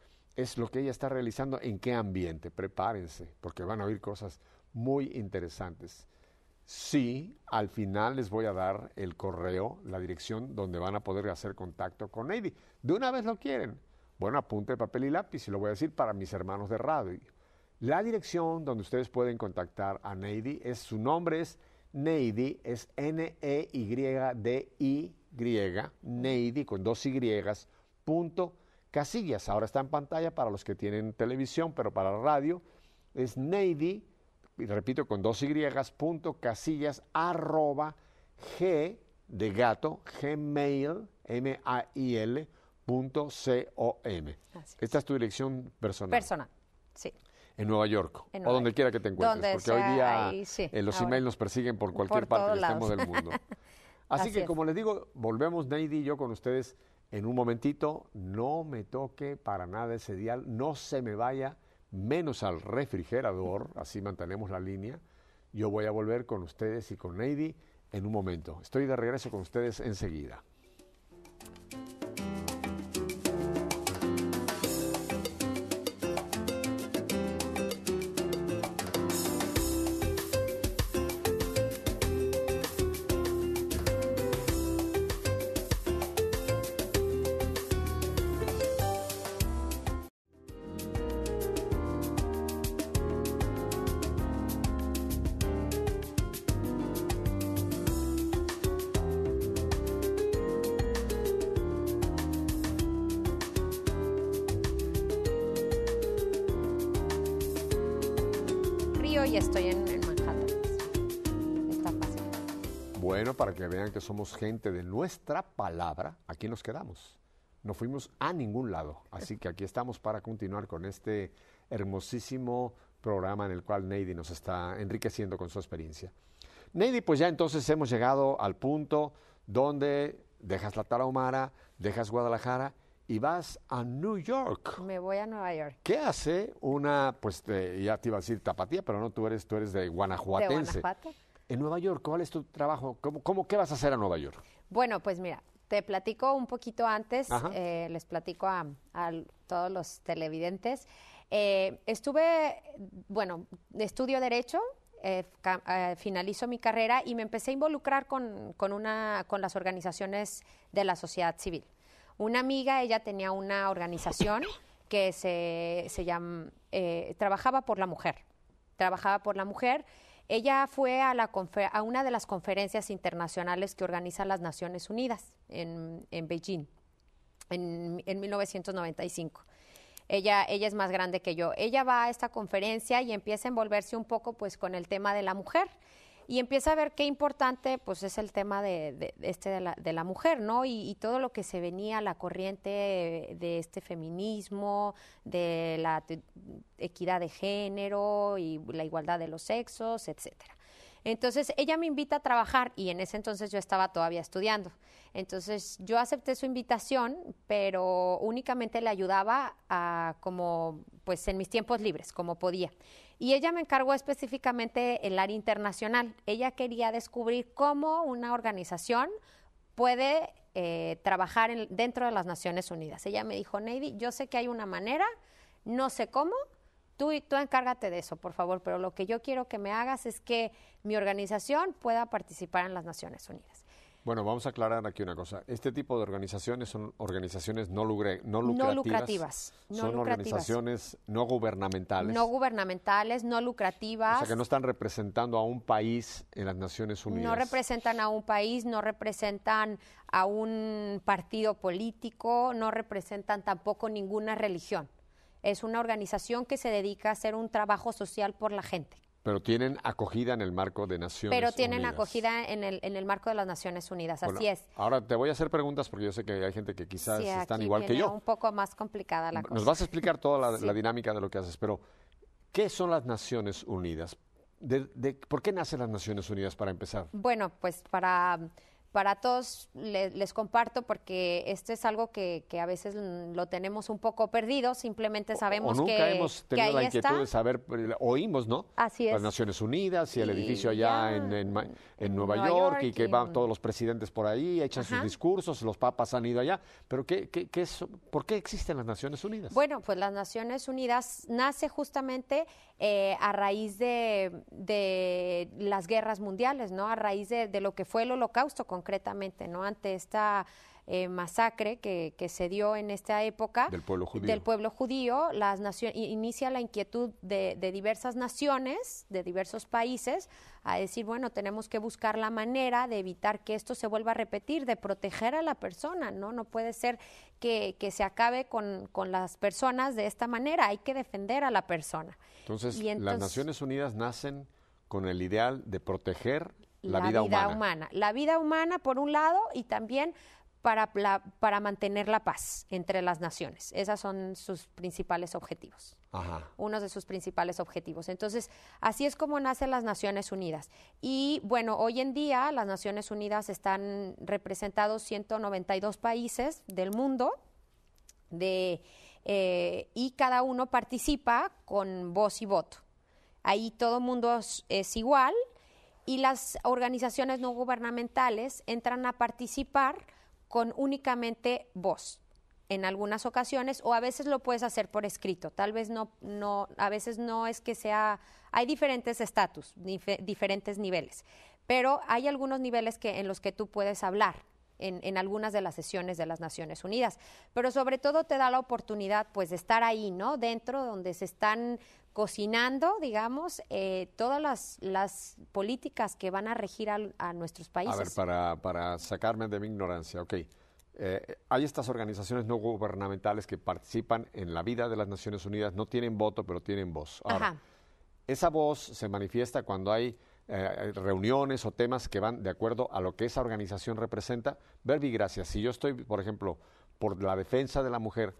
es lo que ella está realizando, en qué ambiente. Prepárense, porque van a oír cosas muy interesantes. Sí, al final les voy a dar el correo, la dirección donde van a poder hacer contacto con Neidy, De una vez lo quieren. Bueno, apunte papel y lápiz y lo voy a decir para mis hermanos de radio. La dirección donde ustedes pueden contactar a Neidy es su nombre es Neidy, es N-E-Y-D-I-Y, Neidy con dos Y, punto casillas. Ahora está en pantalla para los que tienen televisión, pero para radio es neidy, y repito con dos Y, punto casillas arroba G de gato, gmail, M-A-I-L, punto C-O-M. Esta es tu dirección personal. Personal, sí. En Nueva York, o donde quiera que te encuentres, porque hoy día eh, los emails nos persiguen por cualquier parte del mundo. Así, que, como les digo, volvemos Neidy y yo con ustedes en un momentito, no me toque para nada ese dial, no se me vaya menos al refrigerador, así mantenemos la línea. Yo voy a volver con ustedes y con Neidi en un momento. Estoy de regreso con ustedes enseguida. para que vean que somos gente de nuestra palabra, aquí nos quedamos. No fuimos a ningún lado. Así que aquí estamos para continuar con este hermosísimo programa en el cual Neidy nos está enriqueciendo con su experiencia. Neidy, pues ya entonces hemos llegado al punto donde dejas la Tarahumara, dejas Guadalajara y vas a New York. Me voy a Nueva York. ¿Qué hace una, pues ya te iba a decir tapatía, pero no, tú eres, tú eres de guanajuatense. ¿De Guanajuato? en Nueva York. ¿Cuál es tu trabajo? ¿Cómo, qué vas a hacer a Nueva York? Bueno, pues mira, te platico un poquito antes, eh, les platico a, todos los televidentes. Eh, estuve, bueno, estudio Derecho, eh, finalizo mi carrera y me empecé a involucrar con, una, con las organizaciones de la sociedad civil. Una amiga, ella tenía una organización que se, se llama, trabajaba por la mujer, trabajaba por la mujer ella fue a, a una de las conferencias internacionales que organizan las Naciones Unidas en, Beijing en, 1995. Ella, ella, es más grande que yo. Ella va a esta conferencia y empieza a envolverse un poco pues con el tema de la mujer y empieza a ver qué importante pues es el tema de, este de la, mujer, ¿no? Y, todo lo que se venía, la corriente de este feminismo, de la equidad de género y la igualdad de los sexos, etcétera. Entonces ella me invita a trabajar y en ese entonces yo estaba todavía estudiando. Entonces yo acepté su invitación, pero únicamente le ayudaba a como pues en mis tiempos libres, como podía. Y ella me encargó específicamente el área internacional. Ella quería descubrir cómo una organización puede eh, trabajar dentro de las Naciones Unidas. Ella me dijo, Neidy, yo sé que hay una manera, no sé cómo, tú, tú encárgate de eso, por favor, pero lo que yo quiero que me hagas es que mi organización pueda participar en las Naciones Unidas. Bueno, vamos a aclarar aquí una cosa. Este tipo de organizaciones son organizaciones no, no lucrativas. No lucrativas. son organizaciones no gubernamentales. No gubernamentales, no lucrativas. O sea, que no están representando a un país en las Naciones Unidas. No representan a un país, no representan a un partido político, no representan tampoco ninguna religión. Es una organización que se dedica a hacer un trabajo social por la gente. Pero tienen acogida en el marco de Naciones Unidas. Pero tienen acogida en el, en el marco de las Naciones Unidas, así es. Ahora te voy a hacer preguntas porque yo sé que hay gente que quizás están igual que yo. un poco más complicada la Nos cosa. Nos vas a explicar toda la, dinámica de lo que haces, pero ¿qué son las Naciones Unidas? De, ¿Por qué nacen las Naciones Unidas para empezar? Bueno, pues para para todos les, comparto porque esto es algo que, a veces lo tenemos un poco perdido, simplemente sabemos nunca que, hemos tenido la inquietud de saber, eh, oímos, ¿no? Así es. Las Naciones Unidas y, el edificio allá en, Nueva, York, y, que van todos los presidentes por ahí, echan sus discursos, los papas han ido allá, pero ¿qué, ¿por qué existen las Naciones Unidas? Bueno, pues las Naciones Unidas nace justamente eh, a raíz de, las guerras mundiales, ¿no? A raíz de, de lo que fue el holocausto concretamente, ¿no? Ante esta eh, masacre que, se dio en esta época del pueblo judío, del pueblo judío las inicia la inquietud de, diversas naciones, de diversos países, a decir, bueno, tenemos que buscar la manera de evitar que esto se vuelva a repetir, de proteger a la persona, ¿no? No puede ser que, se acabe con, las personas de esta manera, hay que defender a la persona. entonces, entonces las Naciones Unidas nacen con el ideal de proteger la, vida, humana. La vida humana, por un lado, y también para, para, mantener la paz entre las naciones. Esos son sus principales objetivos. Ajá. Uno de sus principales objetivos. Entonces, así es como nacen las Naciones Unidas. Y bueno, hoy en día las Naciones Unidas están representados 192 países del mundo. De, eh, y cada uno participa con voz y voto. Ahí todo mundo es igual, y las organizaciones no gubernamentales entran a participar con únicamente voz en algunas ocasiones o a veces lo puedes hacer por escrito, tal vez no, no a veces no es que sea, hay diferentes estatus, diferentes niveles, pero hay algunos niveles que, en los que tú puedes hablar en, algunas de las sesiones de las Naciones Unidas. Pero sobre todo te da la oportunidad pues de estar ahí, ¿no? Dentro donde se están cocinando, digamos, eh, todas las, políticas que van a regir a, nuestros países. A ver, para, sacarme de mi ignorancia, ok. Eh, hay estas organizaciones no gubernamentales que participan en la vida de las Naciones Unidas, no tienen voto, pero tienen voz. Ajá. Esa voz se manifiesta cuando hay eh, eh, reuniones o temas que van de acuerdo a lo que esa organización representa. Verbi, gracias. Si yo estoy, por ejemplo, por la defensa de la mujer,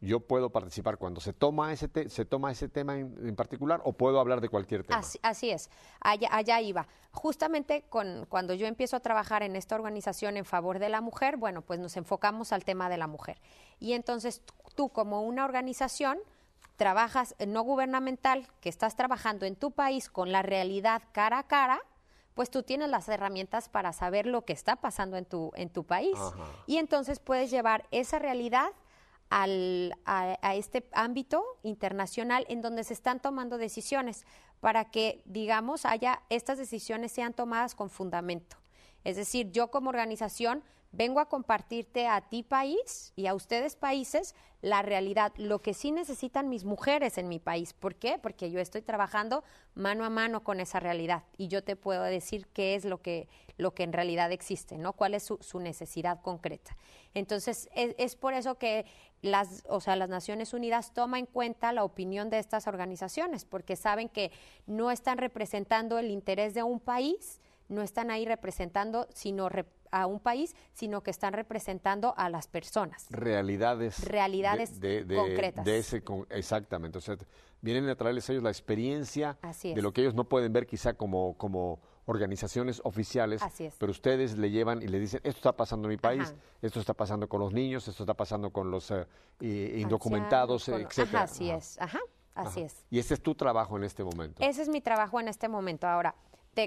yo puedo participar cuando se toma ese, se toma ese tema en, particular o puedo hablar de cualquier tema. Así, es, allá, allá, iba. Justamente con, cuando yo empiezo a trabajar en esta organización en favor de la mujer, bueno, pues nos enfocamos al tema de la mujer. Y entonces tú como una organización trabajas no gubernamental, que estás trabajando en tu país con la realidad cara a cara, pues tú tienes las herramientas para saber lo que está pasando en tu, en tu país. Y entonces puedes llevar esa realidad al, a, a, este ámbito internacional en donde se están tomando decisiones para que, digamos, haya estas decisiones sean tomadas con fundamento. Es decir, yo como organización Vengo a compartirte a ti país y a ustedes países la realidad, lo que sí necesitan mis mujeres en mi país. ¿Por qué? Porque yo estoy trabajando mano a mano con esa realidad y yo te puedo decir qué es lo que, lo que en realidad existe, ¿no? ¿Cuál es su, necesidad concreta? Entonces, es, por eso que las, o sea, las Naciones Unidas toma en cuenta la opinión de estas organizaciones, porque saben que no están representando el interés de un país, no están ahí representando, sino representando a un país, sino que están representando a las personas. Realidades. Realidades concretas. exactamente. O vienen a traerles a ellos la experiencia de lo que ellos no pueden ver quizá como, como organizaciones oficiales, pero ustedes le llevan y le dicen, esto está pasando en mi país, esto está pasando con los niños, esto está pasando con los eh, indocumentados, etc. así es, ajá, así es. Y ese es tu trabajo en este momento. Ese es mi trabajo en este momento. Ahora,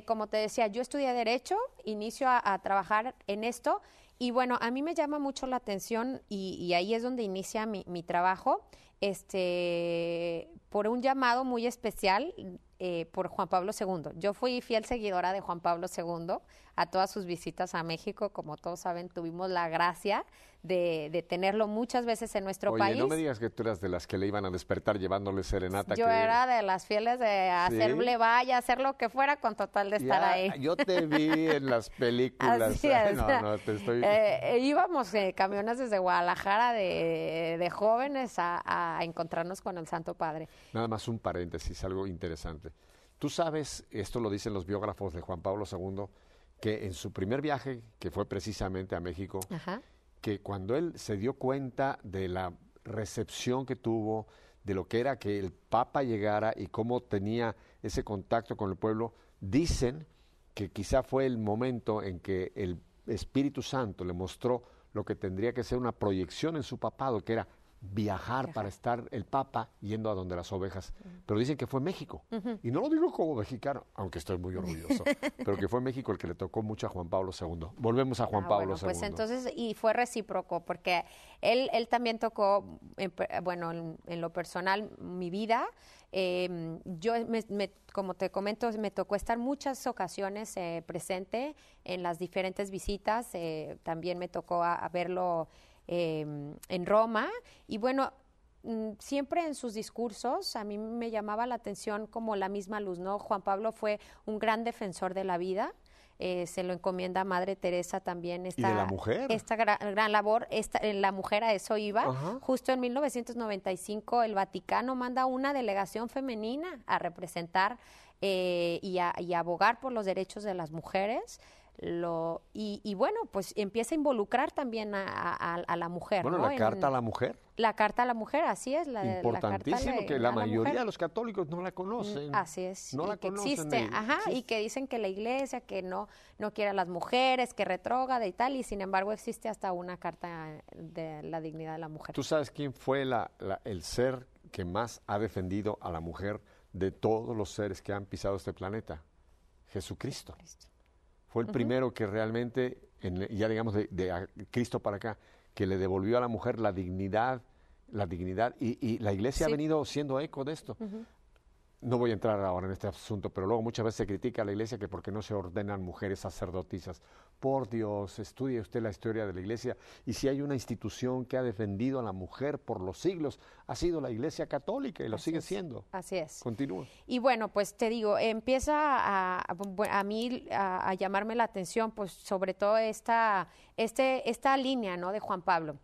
como te decía, yo estudié Derecho, inicio a, trabajar en esto y bueno, a mí me llama mucho la atención y, y ahí es donde inicia mi, mi trabajo, este, por un llamado muy especial eh, por Juan Pablo II. Yo fui fiel seguidora de Juan Pablo II a todas sus visitas a México. Como todos saben, tuvimos la gracia de, tenerlo muchas veces en nuestro Oye, país. No me digas que tú eras de las que le iban a despertar llevándole serenata. Yo era de las fieles de hacerle vaya, hacer lo que fuera con total de estar ahí. Yo te vi en las películas. No, no, eh, eh, íbamos camiones desde Guadalajara de, jóvenes a encontrarnos con el Santo Padre. Nada más un paréntesis, algo interesante. Tú sabes, esto lo dicen los biógrafos de Juan Pablo II, que en su primer viaje, que fue precisamente a México, que cuando él se dio cuenta de la recepción que tuvo, de lo que era que el Papa llegara y cómo tenía ese contacto con el pueblo, dicen que quizá fue el momento en que el Espíritu Santo le mostró lo que tendría que ser una proyección en su papado, que era viajar, para estar el Papa yendo a donde las ovejas. Pero dicen que fue México. Y no lo digo como mexicano, aunque estoy muy orgulloso, pero que fue México el que le tocó mucho a Juan Pablo II. Volvemos a Juan ah, Pablo II. Pues entonces, y fue recíproco, porque él, él también tocó, em, en, bueno, en, lo personal, mi vida. Em, yo, como te comento, me tocó estar muchas ocasiones eh, presente en las diferentes visitas. Eh, también me tocó verlo Em, en Roma. Y bueno, mm, siempre en sus discursos a mí me llamaba la atención como la misma luz, ¿no? Juan Pablo fue un gran defensor de la vida. Eh, se lo encomienda a Madre Teresa también esta, mujer? esta gran, labor, esta, en la mujer a eso iba. Justo en 1995 el Vaticano manda una delegación femenina a representar eh, y, y abogar por los derechos de las mujeres lo y, bueno, pues empieza a involucrar también a, la mujer. Bueno, la carta a la mujer. La carta a la mujer, así es. La, Importantísimo la que la, mayoría de los católicos no la conocen. Mm, así es. No la que conocen, Existe, ajá, y que dicen que la iglesia, que no, no quiere a las mujeres, que retrógada y tal, y sin embargo existe hasta una carta de la dignidad de la mujer. ¿Tú sabes quién fue el ser que más ha defendido a la mujer de todos los seres que han pisado este planeta? Jesucristo fue el primero que realmente, ya digamos, de, Cristo para acá, que le devolvió a la mujer la dignidad, la dignidad, y, la iglesia ha venido siendo eco de esto. No voy a entrar ahora en este asunto, pero luego muchas veces se critica a la iglesia que porque no se ordenan mujeres sacerdotisas, por Dios, estudie usted la historia de la Iglesia y si hay una institución que ha defendido a la mujer por los siglos, ha sido la Iglesia Católica y lo sigue siendo. Así es. Continúa. Y bueno, pues te digo, empieza a, a, mí a, llamarme la atención, pues sobre todo esta, este, esta línea ¿no? de Juan Pablo.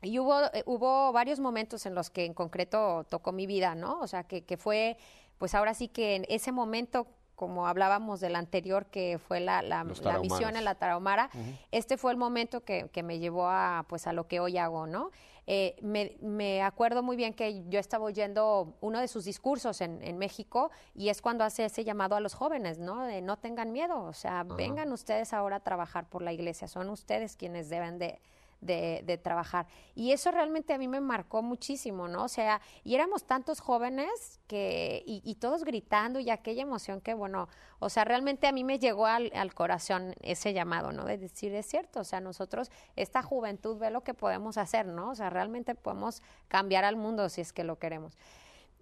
Y hubo, hubo varios momentos en los que en concreto tocó mi vida, ¿no? O sea, que, que fue, pues ahora sí que en ese momento como hablábamos del anterior, que fue la, la, misión en la Tarahumara, este fue el momento que, que, me llevó a, pues, a lo que hoy hago, ¿no? Eh, me, me, acuerdo muy bien que yo estaba oyendo uno de sus discursos en, en, México y es cuando hace ese llamado a los jóvenes, ¿no? De no tengan miedo, o sea, vengan ustedes ahora a trabajar por la iglesia, son ustedes quienes deben de, de, trabajar. Y eso realmente a mí me marcó muchísimo, ¿no? O sea, y éramos tantos jóvenes que, y, y todos gritando y aquella emoción que, bueno, o sea, realmente a mí me llegó al, al, corazón ese llamado, ¿no? De decir, es cierto, o sea, nosotros, esta juventud ve lo que podemos hacer, ¿no? O sea, realmente podemos cambiar al mundo si es que lo queremos.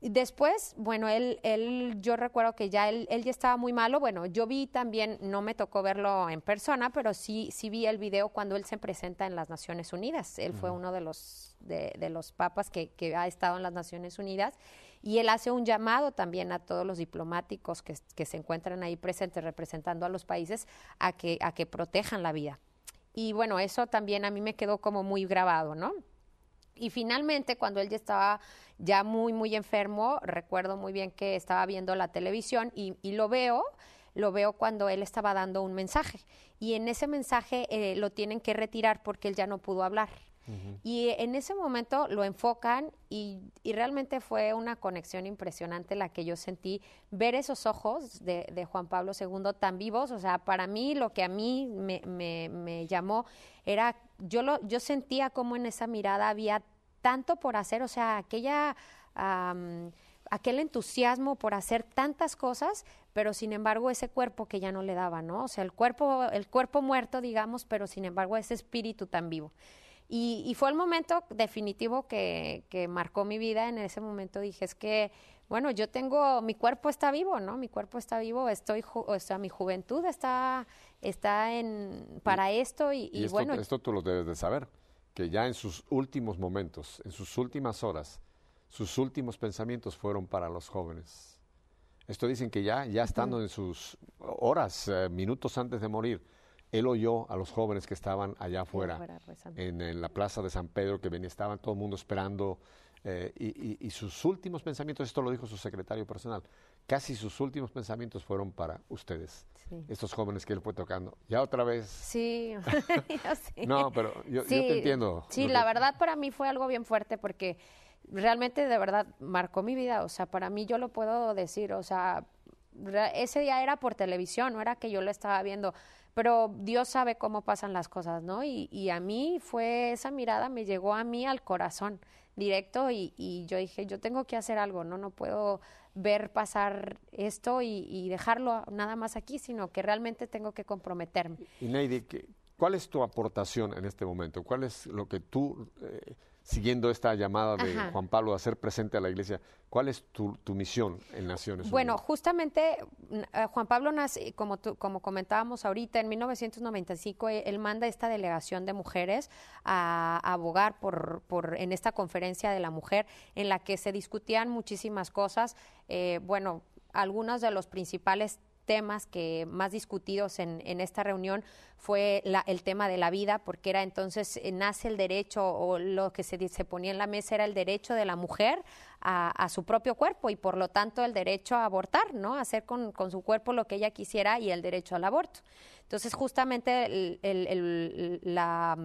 Después, bueno, él, él, yo recuerdo que ya él, ya estaba muy malo. Bueno, yo vi también, no me tocó verlo en persona, pero sí, sí vi el video cuando él se presenta en las Naciones Unidas. Él fue uno de los, de, los papas que, ha estado en las Naciones Unidas y él hace un llamado también a todos los diplomáticos que, que se encuentran ahí presentes representando a los países a que, a que protejan la vida. Y bueno, eso también a mí me quedó como muy grabado, ¿no? y finalmente, cuando él ya estaba ya muy, muy enfermo, recuerdo muy bien que estaba viendo la televisión y, lo veo, lo veo cuando él estaba dando un mensaje. Y en ese mensaje eh, lo tienen que retirar porque él ya no pudo hablar. Y en ese momento lo enfocan y, realmente fue una conexión impresionante la que yo sentí ver esos ojos de, Juan Pablo II tan vivos. O sea, para mí lo que a mí me llamó era yo, lo, yo sentía como en esa mirada había tanto por hacer, o sea, aquella... aquel entusiasmo por hacer tantas cosas, pero sin embargo ese cuerpo que ya no le daba, ¿no? O sea, el cuerpo, el cuerpo muerto, digamos, pero sin embargo ese espíritu tan vivo. Y, y fue el momento definitivo que, que, marcó mi vida. En ese momento dije, es que bueno, yo tengo, mi cuerpo está vivo, ¿no? Mi cuerpo está vivo, estoy, o sea, mi juventud está, está en, para esto y, esto, bueno. Esto tú lo debes de saber, que ya en sus últimos momentos, en sus últimas horas, sus últimos pensamientos fueron para los jóvenes. Esto dicen que ya, ya estando en sus horas, eh, minutos antes de morir, él oyó a los jóvenes que estaban allá afuera, en, en, la plaza de San Pedro, que venía, estaban todo el mundo esperando eh, y, sus últimos pensamientos, esto lo dijo su secretario personal, casi sus últimos pensamientos fueron para ustedes, estos jóvenes que él fue tocando. Ya otra vez. Sí, no, pero yo, te entiendo. Sí, la verdad para mí fue algo bien fuerte porque realmente de verdad marcó mi vida, o sea, para mí yo lo puedo decir, o sea, ese día era por televisión, no era que yo lo estaba viendo pero Dios sabe cómo pasan las cosas, ¿no? Y, y, a mí fue esa mirada, me llegó a mí al corazón directo y, yo dije, yo tengo que hacer algo, ¿no? No puedo ver pasar esto y, dejarlo nada más aquí, sino que realmente tengo que comprometerme. Y que ¿cuál es tu aportación en este momento? ¿Cuál es lo que tú... Eh, siguiendo esta llamada de Juan Pablo a ser presente a la iglesia, ¿cuál es tu, misión en Naciones Unidas? Bueno, justamente eh, Juan Pablo, nace, como, como comentábamos ahorita, en 1995 e, él, manda esta delegación de mujeres a, abogar por, por, en esta conferencia de la mujer en la que se discutían muchísimas cosas. Eh, bueno, algunos de los principales temas que más discutidos en, esta reunión fue el tema de la vida, porque era entonces, eh, nace el derecho o lo que se, ponía en la mesa era el derecho de la mujer a, su propio cuerpo y por lo tanto el derecho a abortar, ¿no? hacer con, su cuerpo lo que ella quisiera y el derecho al aborto. Entonces justamente el, la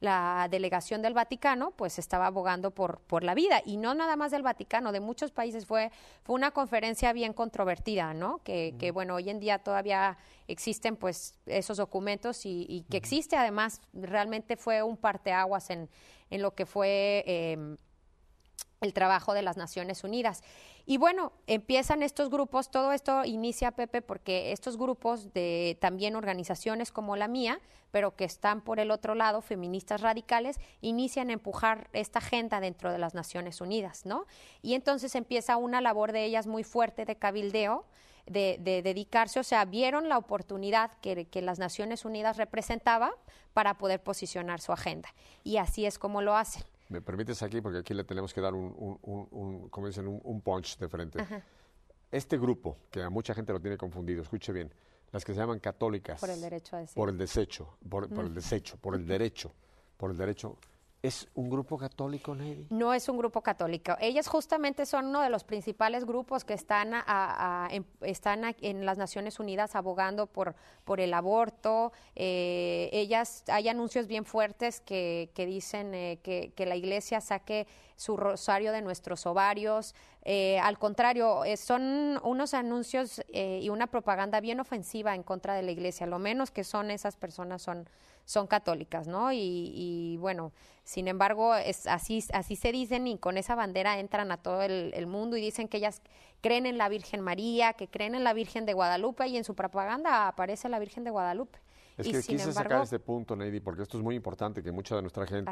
la delegación del Vaticano pues estaba abogando por, por la vida y no nada más del Vaticano, de muchos países fue, fue una conferencia bien controvertida, ¿no? Que, que bueno, hoy en día todavía existen pues esos documentos y, que existe además, realmente fue un parteaguas en, en lo que fue... Eh, el trabajo de las Naciones Unidas. Y bueno, empiezan estos grupos, todo esto inicia, Pepe, porque estos grupos de también organizaciones como la mía, pero que están por el otro lado, feministas radicales, inician a empujar esta agenda dentro de las Naciones Unidas, ¿no? Y entonces empieza una labor de ellas muy fuerte de cabildeo, de, dedicarse, o sea, vieron la oportunidad que, que, las Naciones Unidas representaba para poder posicionar su agenda. Y así es como lo hacen. ¿Me permites aquí? Porque aquí le tenemos que dar un, punch de frente. Este grupo, que a mucha gente lo tiene confundido, escuche bien, las que se llaman católicas. Por el derecho a decir. Por el desecho, por, por el mm. desecho, por el derecho, por el derecho ¿Es un grupo católico, Nelly? No es un grupo católico. Ellas justamente son uno de los principales grupos que están, en, están en las Naciones Unidas abogando por, por el aborto. Eh, ellas, hay anuncios bien fuertes que, que dicen eh, que, la iglesia saque su rosario de nuestros ovarios. Eh, al contrario, son unos anuncios y una propaganda bien ofensiva en contra de la iglesia. Lo menos que son esas personas son son católicas, ¿no? Y, bueno, sin embargo, es, así, así se dicen y con esa bandera entran a todo el, el, mundo y dicen que ellas creen en la Virgen María, que creen en la Virgen de Guadalupe y en su propaganda aparece la Virgen de Guadalupe. Es que quise sacar este punto, Neidy, porque esto es muy importante que mucha de nuestra gente.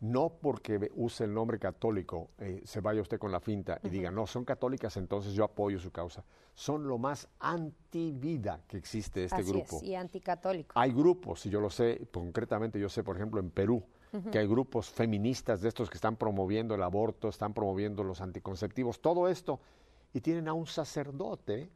No porque use el nombre católico eh, se vaya usted con la finta y diga, no, son católicas, entonces yo apoyo su causa. Son lo más antivida que existe este así grupo. Es, y anticatólico. Hay grupos, y yo lo sé, concretamente yo sé, por ejemplo, en Perú, que hay grupos feministas de estos que están promoviendo el aborto, están promoviendo los anticonceptivos, todo esto. Y tienen a un sacerdote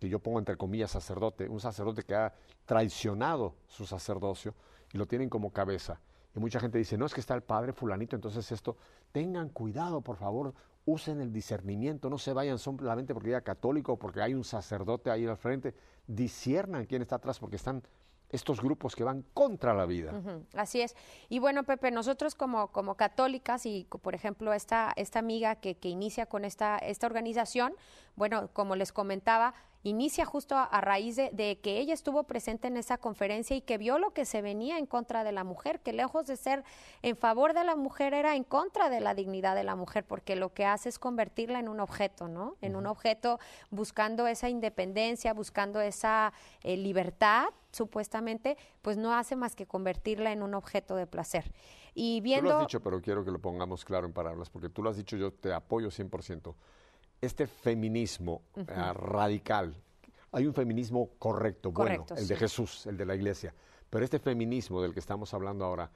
que yo pongo entre comillas sacerdote, un sacerdote que ha traicionado su sacerdocio y lo tienen como cabeza. Y mucha gente dice, no es que está el padre fulanito, entonces esto, tengan cuidado, por favor, usen el discernimiento, no se vayan solamente porque ya católico porque hay un sacerdote ahí al frente, disciernan quién está atrás porque están estos grupos que van contra la vida. así es. Y bueno, Pepe, nosotros como, como católicas y, por ejemplo, esta, esta amiga que, que inicia con esta, esta organización, bueno, como les comentaba, inicia justo a, raíz de, que ella estuvo presente en esa conferencia y que vio lo que se venía en contra de la mujer, que lejos de ser en favor de la mujer era en contra de la dignidad de la mujer, porque lo que hace es convertirla en un objeto, ¿no? En un objeto buscando esa independencia, buscando esa eh, libertad supuestamente, pues no hace más que convertirla en un objeto de placer. Y viendo... lo has dicho, pero quiero que lo pongamos claro en palabras, porque tú lo has dicho, yo te apoyo 100% este feminismo ah, radical, hay un feminismo correcto, bueno, el de Jesús, el de la iglesia, pero este feminismo del que estamos hablando ahora,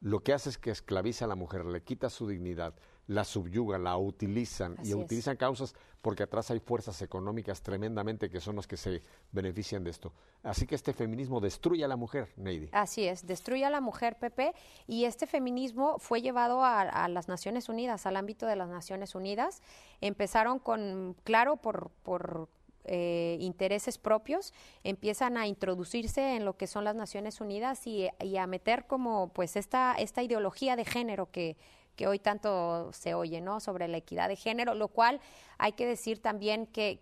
lo que hace es que esclaviza a la mujer, le quita su dignidad, la subyuga, la utilizan y utilizan causas porque atrás hay fuerzas económicas tremendamente que son las que se benefician de esto. Así que este feminismo destruye a la mujer, Neidi. Así es, destruye a la mujer, Pepe, y este feminismo fue llevado a, las Naciones Unidas, al ámbito de las Naciones Unidas. Empezaron con, claro, por, por eh, intereses propios empiezan a introducirse en lo que son las Naciones Unidas y, y, a meter como pues esta, esta ideología de género que que hoy tanto se oye, ¿no? Sobre la equidad de género, lo cual hay que decir también que,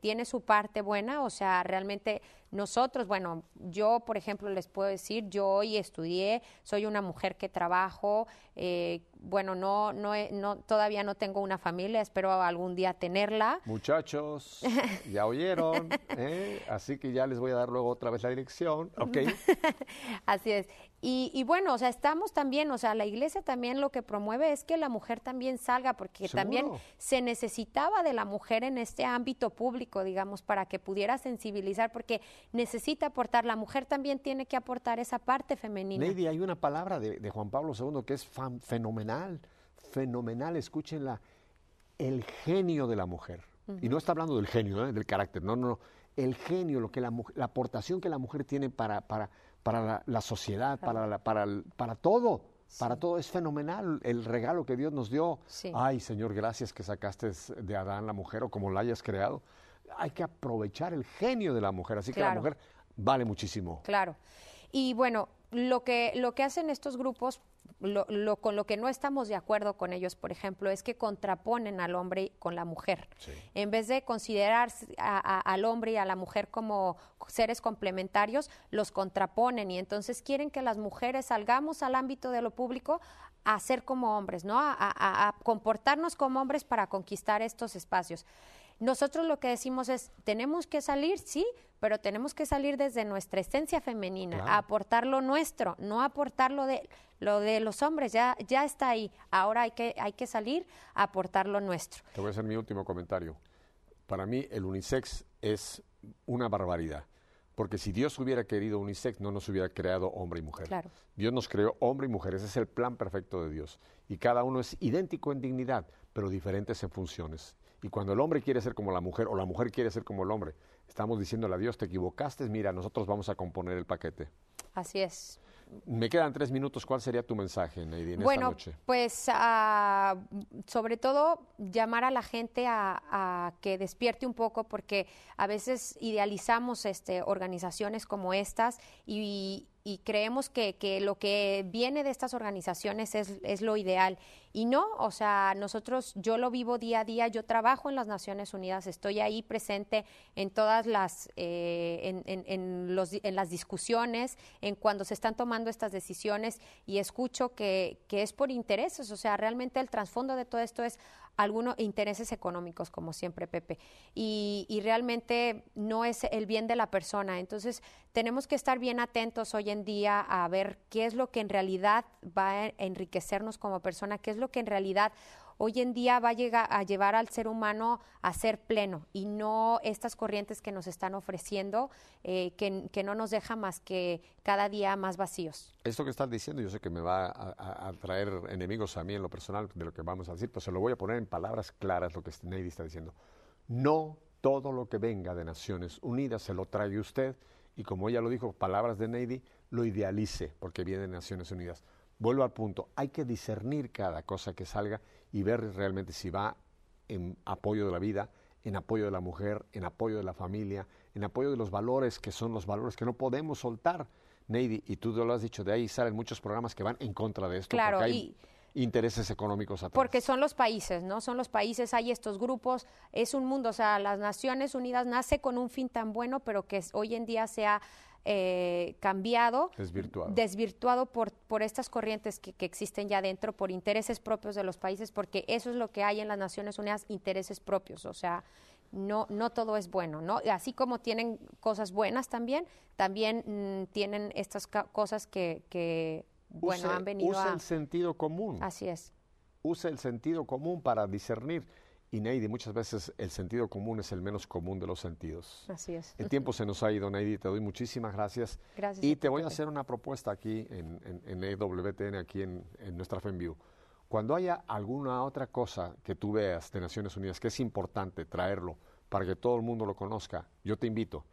tiene su parte buena, o sea, realmente nosotros, bueno, yo por ejemplo les puedo decir, yo hoy estudié, soy una mujer que trabajo, eh, bueno, no, no, no, todavía no tengo una familia, espero algún día tenerla. Muchachos, ya oyeron, ¿eh? así que ya les voy a dar luego otra vez la dirección, ¿ok? así es. Y, bueno, o sea, estamos también, o sea, la iglesia también lo que promueve es que la mujer también salga, porque también se necesitaba de la mujer en este ámbito público, digamos, para que pudiera sensibilizar, porque necesita aportar, la mujer también tiene que aportar esa parte femenina. Lady, hay una palabra de, Juan Pablo II que es fenomenal, fenomenal, escúchenla, el genio de la mujer. Y no está hablando del genio, ¿eh? del carácter, no, no, no, el genio, lo que la, la aportación que la mujer tiene para... para para la, sociedad, para, para, para todo. Para todo es fenomenal el regalo que Dios nos dio. Ay, Señor, gracias que sacaste de Adán la mujer o como la hayas creado. Hay que aprovechar el genio de la mujer, así que la mujer vale muchísimo. Claro. Y bueno, lo que, lo que hacen estos grupos, con lo que no estamos de acuerdo con ellos, por ejemplo, es que contraponen al hombre con la mujer. En vez de considerar al hombre y a la mujer como seres complementarios, los contraponen y entonces quieren que las mujeres salgamos al ámbito de lo público a ser como hombres, ¿no? a comportarnos como hombres para conquistar estos espacios. Nosotros lo que decimos es, tenemos que salir, sí, pero tenemos que salir desde nuestra esencia femenina, aportar lo nuestro, no aportar lo de, lo de los hombres, ya, está ahí. Ahora hay que, salir a aportar lo nuestro. Te voy a hacer mi último comentario. Para mí el unisex es una barbaridad. Porque si Dios hubiera querido unisex, no nos hubiera creado hombre y mujer. Dios nos creó hombre y mujer, ese es el plan perfecto de Dios. Y cada uno es idéntico en dignidad, pero diferentes en funciones. Y cuando el hombre quiere ser como la mujer o la mujer quiere ser como el hombre, estamos diciéndole a Dios, te equivocaste, mira, nosotros vamos a componer el paquete. Así es. Me quedan tres minutos. ¿Cuál sería tu mensaje, Nadine, esta noche? Pues ah, sobre todo llamar a la gente a, a, que despierte un poco, porque a veces idealizamos este, organizaciones como estas y, y creemos que, que, lo que viene de estas organizaciones es, es, lo ideal. Y no, o sea, nosotros, yo lo vivo día a día, yo trabajo en las Naciones Unidas, estoy ahí presente en todas las, eh, en, en, en, los, en, las discusiones, en cuando se están tomando estas decisiones y escucho que, que es por intereses, o sea, realmente el trasfondo de todo esto es, algunos intereses económicos, como siempre, Pepe. Y, realmente no es el bien de la persona. Entonces, tenemos que estar bien atentos hoy en día a ver qué es lo que en realidad va a enriquecernos como persona, qué es lo que en realidad hoy en día va a, llegar, a llevar al ser humano a ser pleno y no estas corrientes que nos están ofreciendo, eh, que, no nos deja más que cada día más vacíos. Esto que estás diciendo, yo sé que me va a, traer enemigos a mí en lo personal de lo que vamos a decir, pues se lo voy a poner en palabras claras lo que Neidi está diciendo. No todo lo que venga de Naciones Unidas se lo trae usted y como ella lo dijo, palabras de Neidi, lo idealice porque viene de Naciones Unidas. Vuelvo al punto, hay que discernir cada cosa que salga y ver realmente si va en apoyo de la vida, en apoyo de la mujer, en apoyo de la familia, en apoyo de los valores que son los valores que no podemos soltar. Neidi, y tú lo has dicho, de ahí salen muchos programas que van en contra de esto. Claro, hay intereses económicos atrás. Porque son los países, ¿no? Son los países, hay estos grupos, es un mundo, o sea, las Naciones Unidas nace con un fin tan bueno, pero que hoy en día sea eh, cambiado, desvirtuado, por, por estas corrientes que, existen ya dentro, por intereses propios de los países, porque eso es lo que hay en las Naciones Unidas, intereses propios, o sea, no, no todo es bueno, ¿no? Así como tienen cosas buenas también, también mm, tienen estas cosas que, bueno, han venido usa el sentido común. Así es. Usa el sentido común para discernir. Y Neide, muchas veces el sentido común es el menos común de los sentidos. Así es. El tiempo se nos ha ido, Neidi, te doy muchísimas gracias. Gracias. Y te voy a hacer una propuesta aquí en, en, EWTN, e aquí en, en nuestra FEMView. Cuando haya alguna otra cosa que tú veas de Naciones Unidas que es importante traerlo para que todo el mundo lo conozca, yo te invito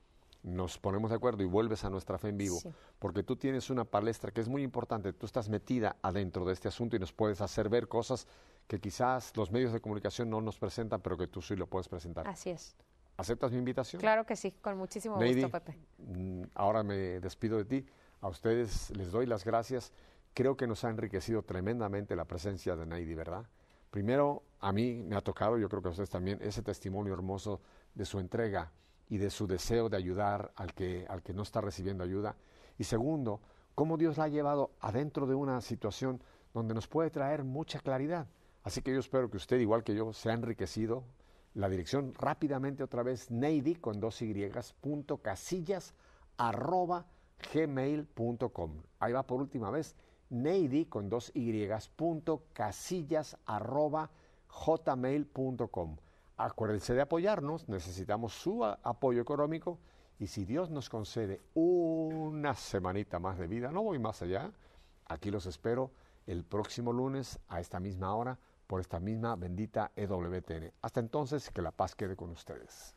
nos ponemos de acuerdo y vuelves a nuestra fe en vivo, porque tú tienes una palestra que es muy importante, tú estás metida adentro de este asunto y nos puedes hacer ver cosas que quizás los medios de comunicación no nos presentan, pero que tú sí lo puedes presentar. Así es. ¿Aceptas mi invitación? Claro que sí, con muchísimo gusto, Pepe. Mm, ahora me despido de ti. A ustedes les doy las gracias. Creo que nos ha enriquecido tremendamente la presencia de Naidi, ¿verdad? Primero, a mí me ha tocado, yo creo que a ustedes también, ese testimonio hermoso de su entrega y de su deseo de ayudar al que, al que no está recibiendo ayuda. Y segundo, cómo Dios la ha llevado adentro de una situación donde nos puede traer mucha claridad. Así que yo espero que usted, igual que yo, se ha enriquecido. La dirección rápidamente otra vez, Neidy con dos y casillas arroba gmail.com. Ahí va por última vez, Neidy con dos y casillas arroba acuérdense de apoyarnos, necesitamos su apoyo económico y si Dios nos concede una semanita más de vida, no voy más allá, aquí los espero el próximo lunes a esta misma hora por esta misma bendita EWTN. Hasta entonces, que la paz quede con ustedes.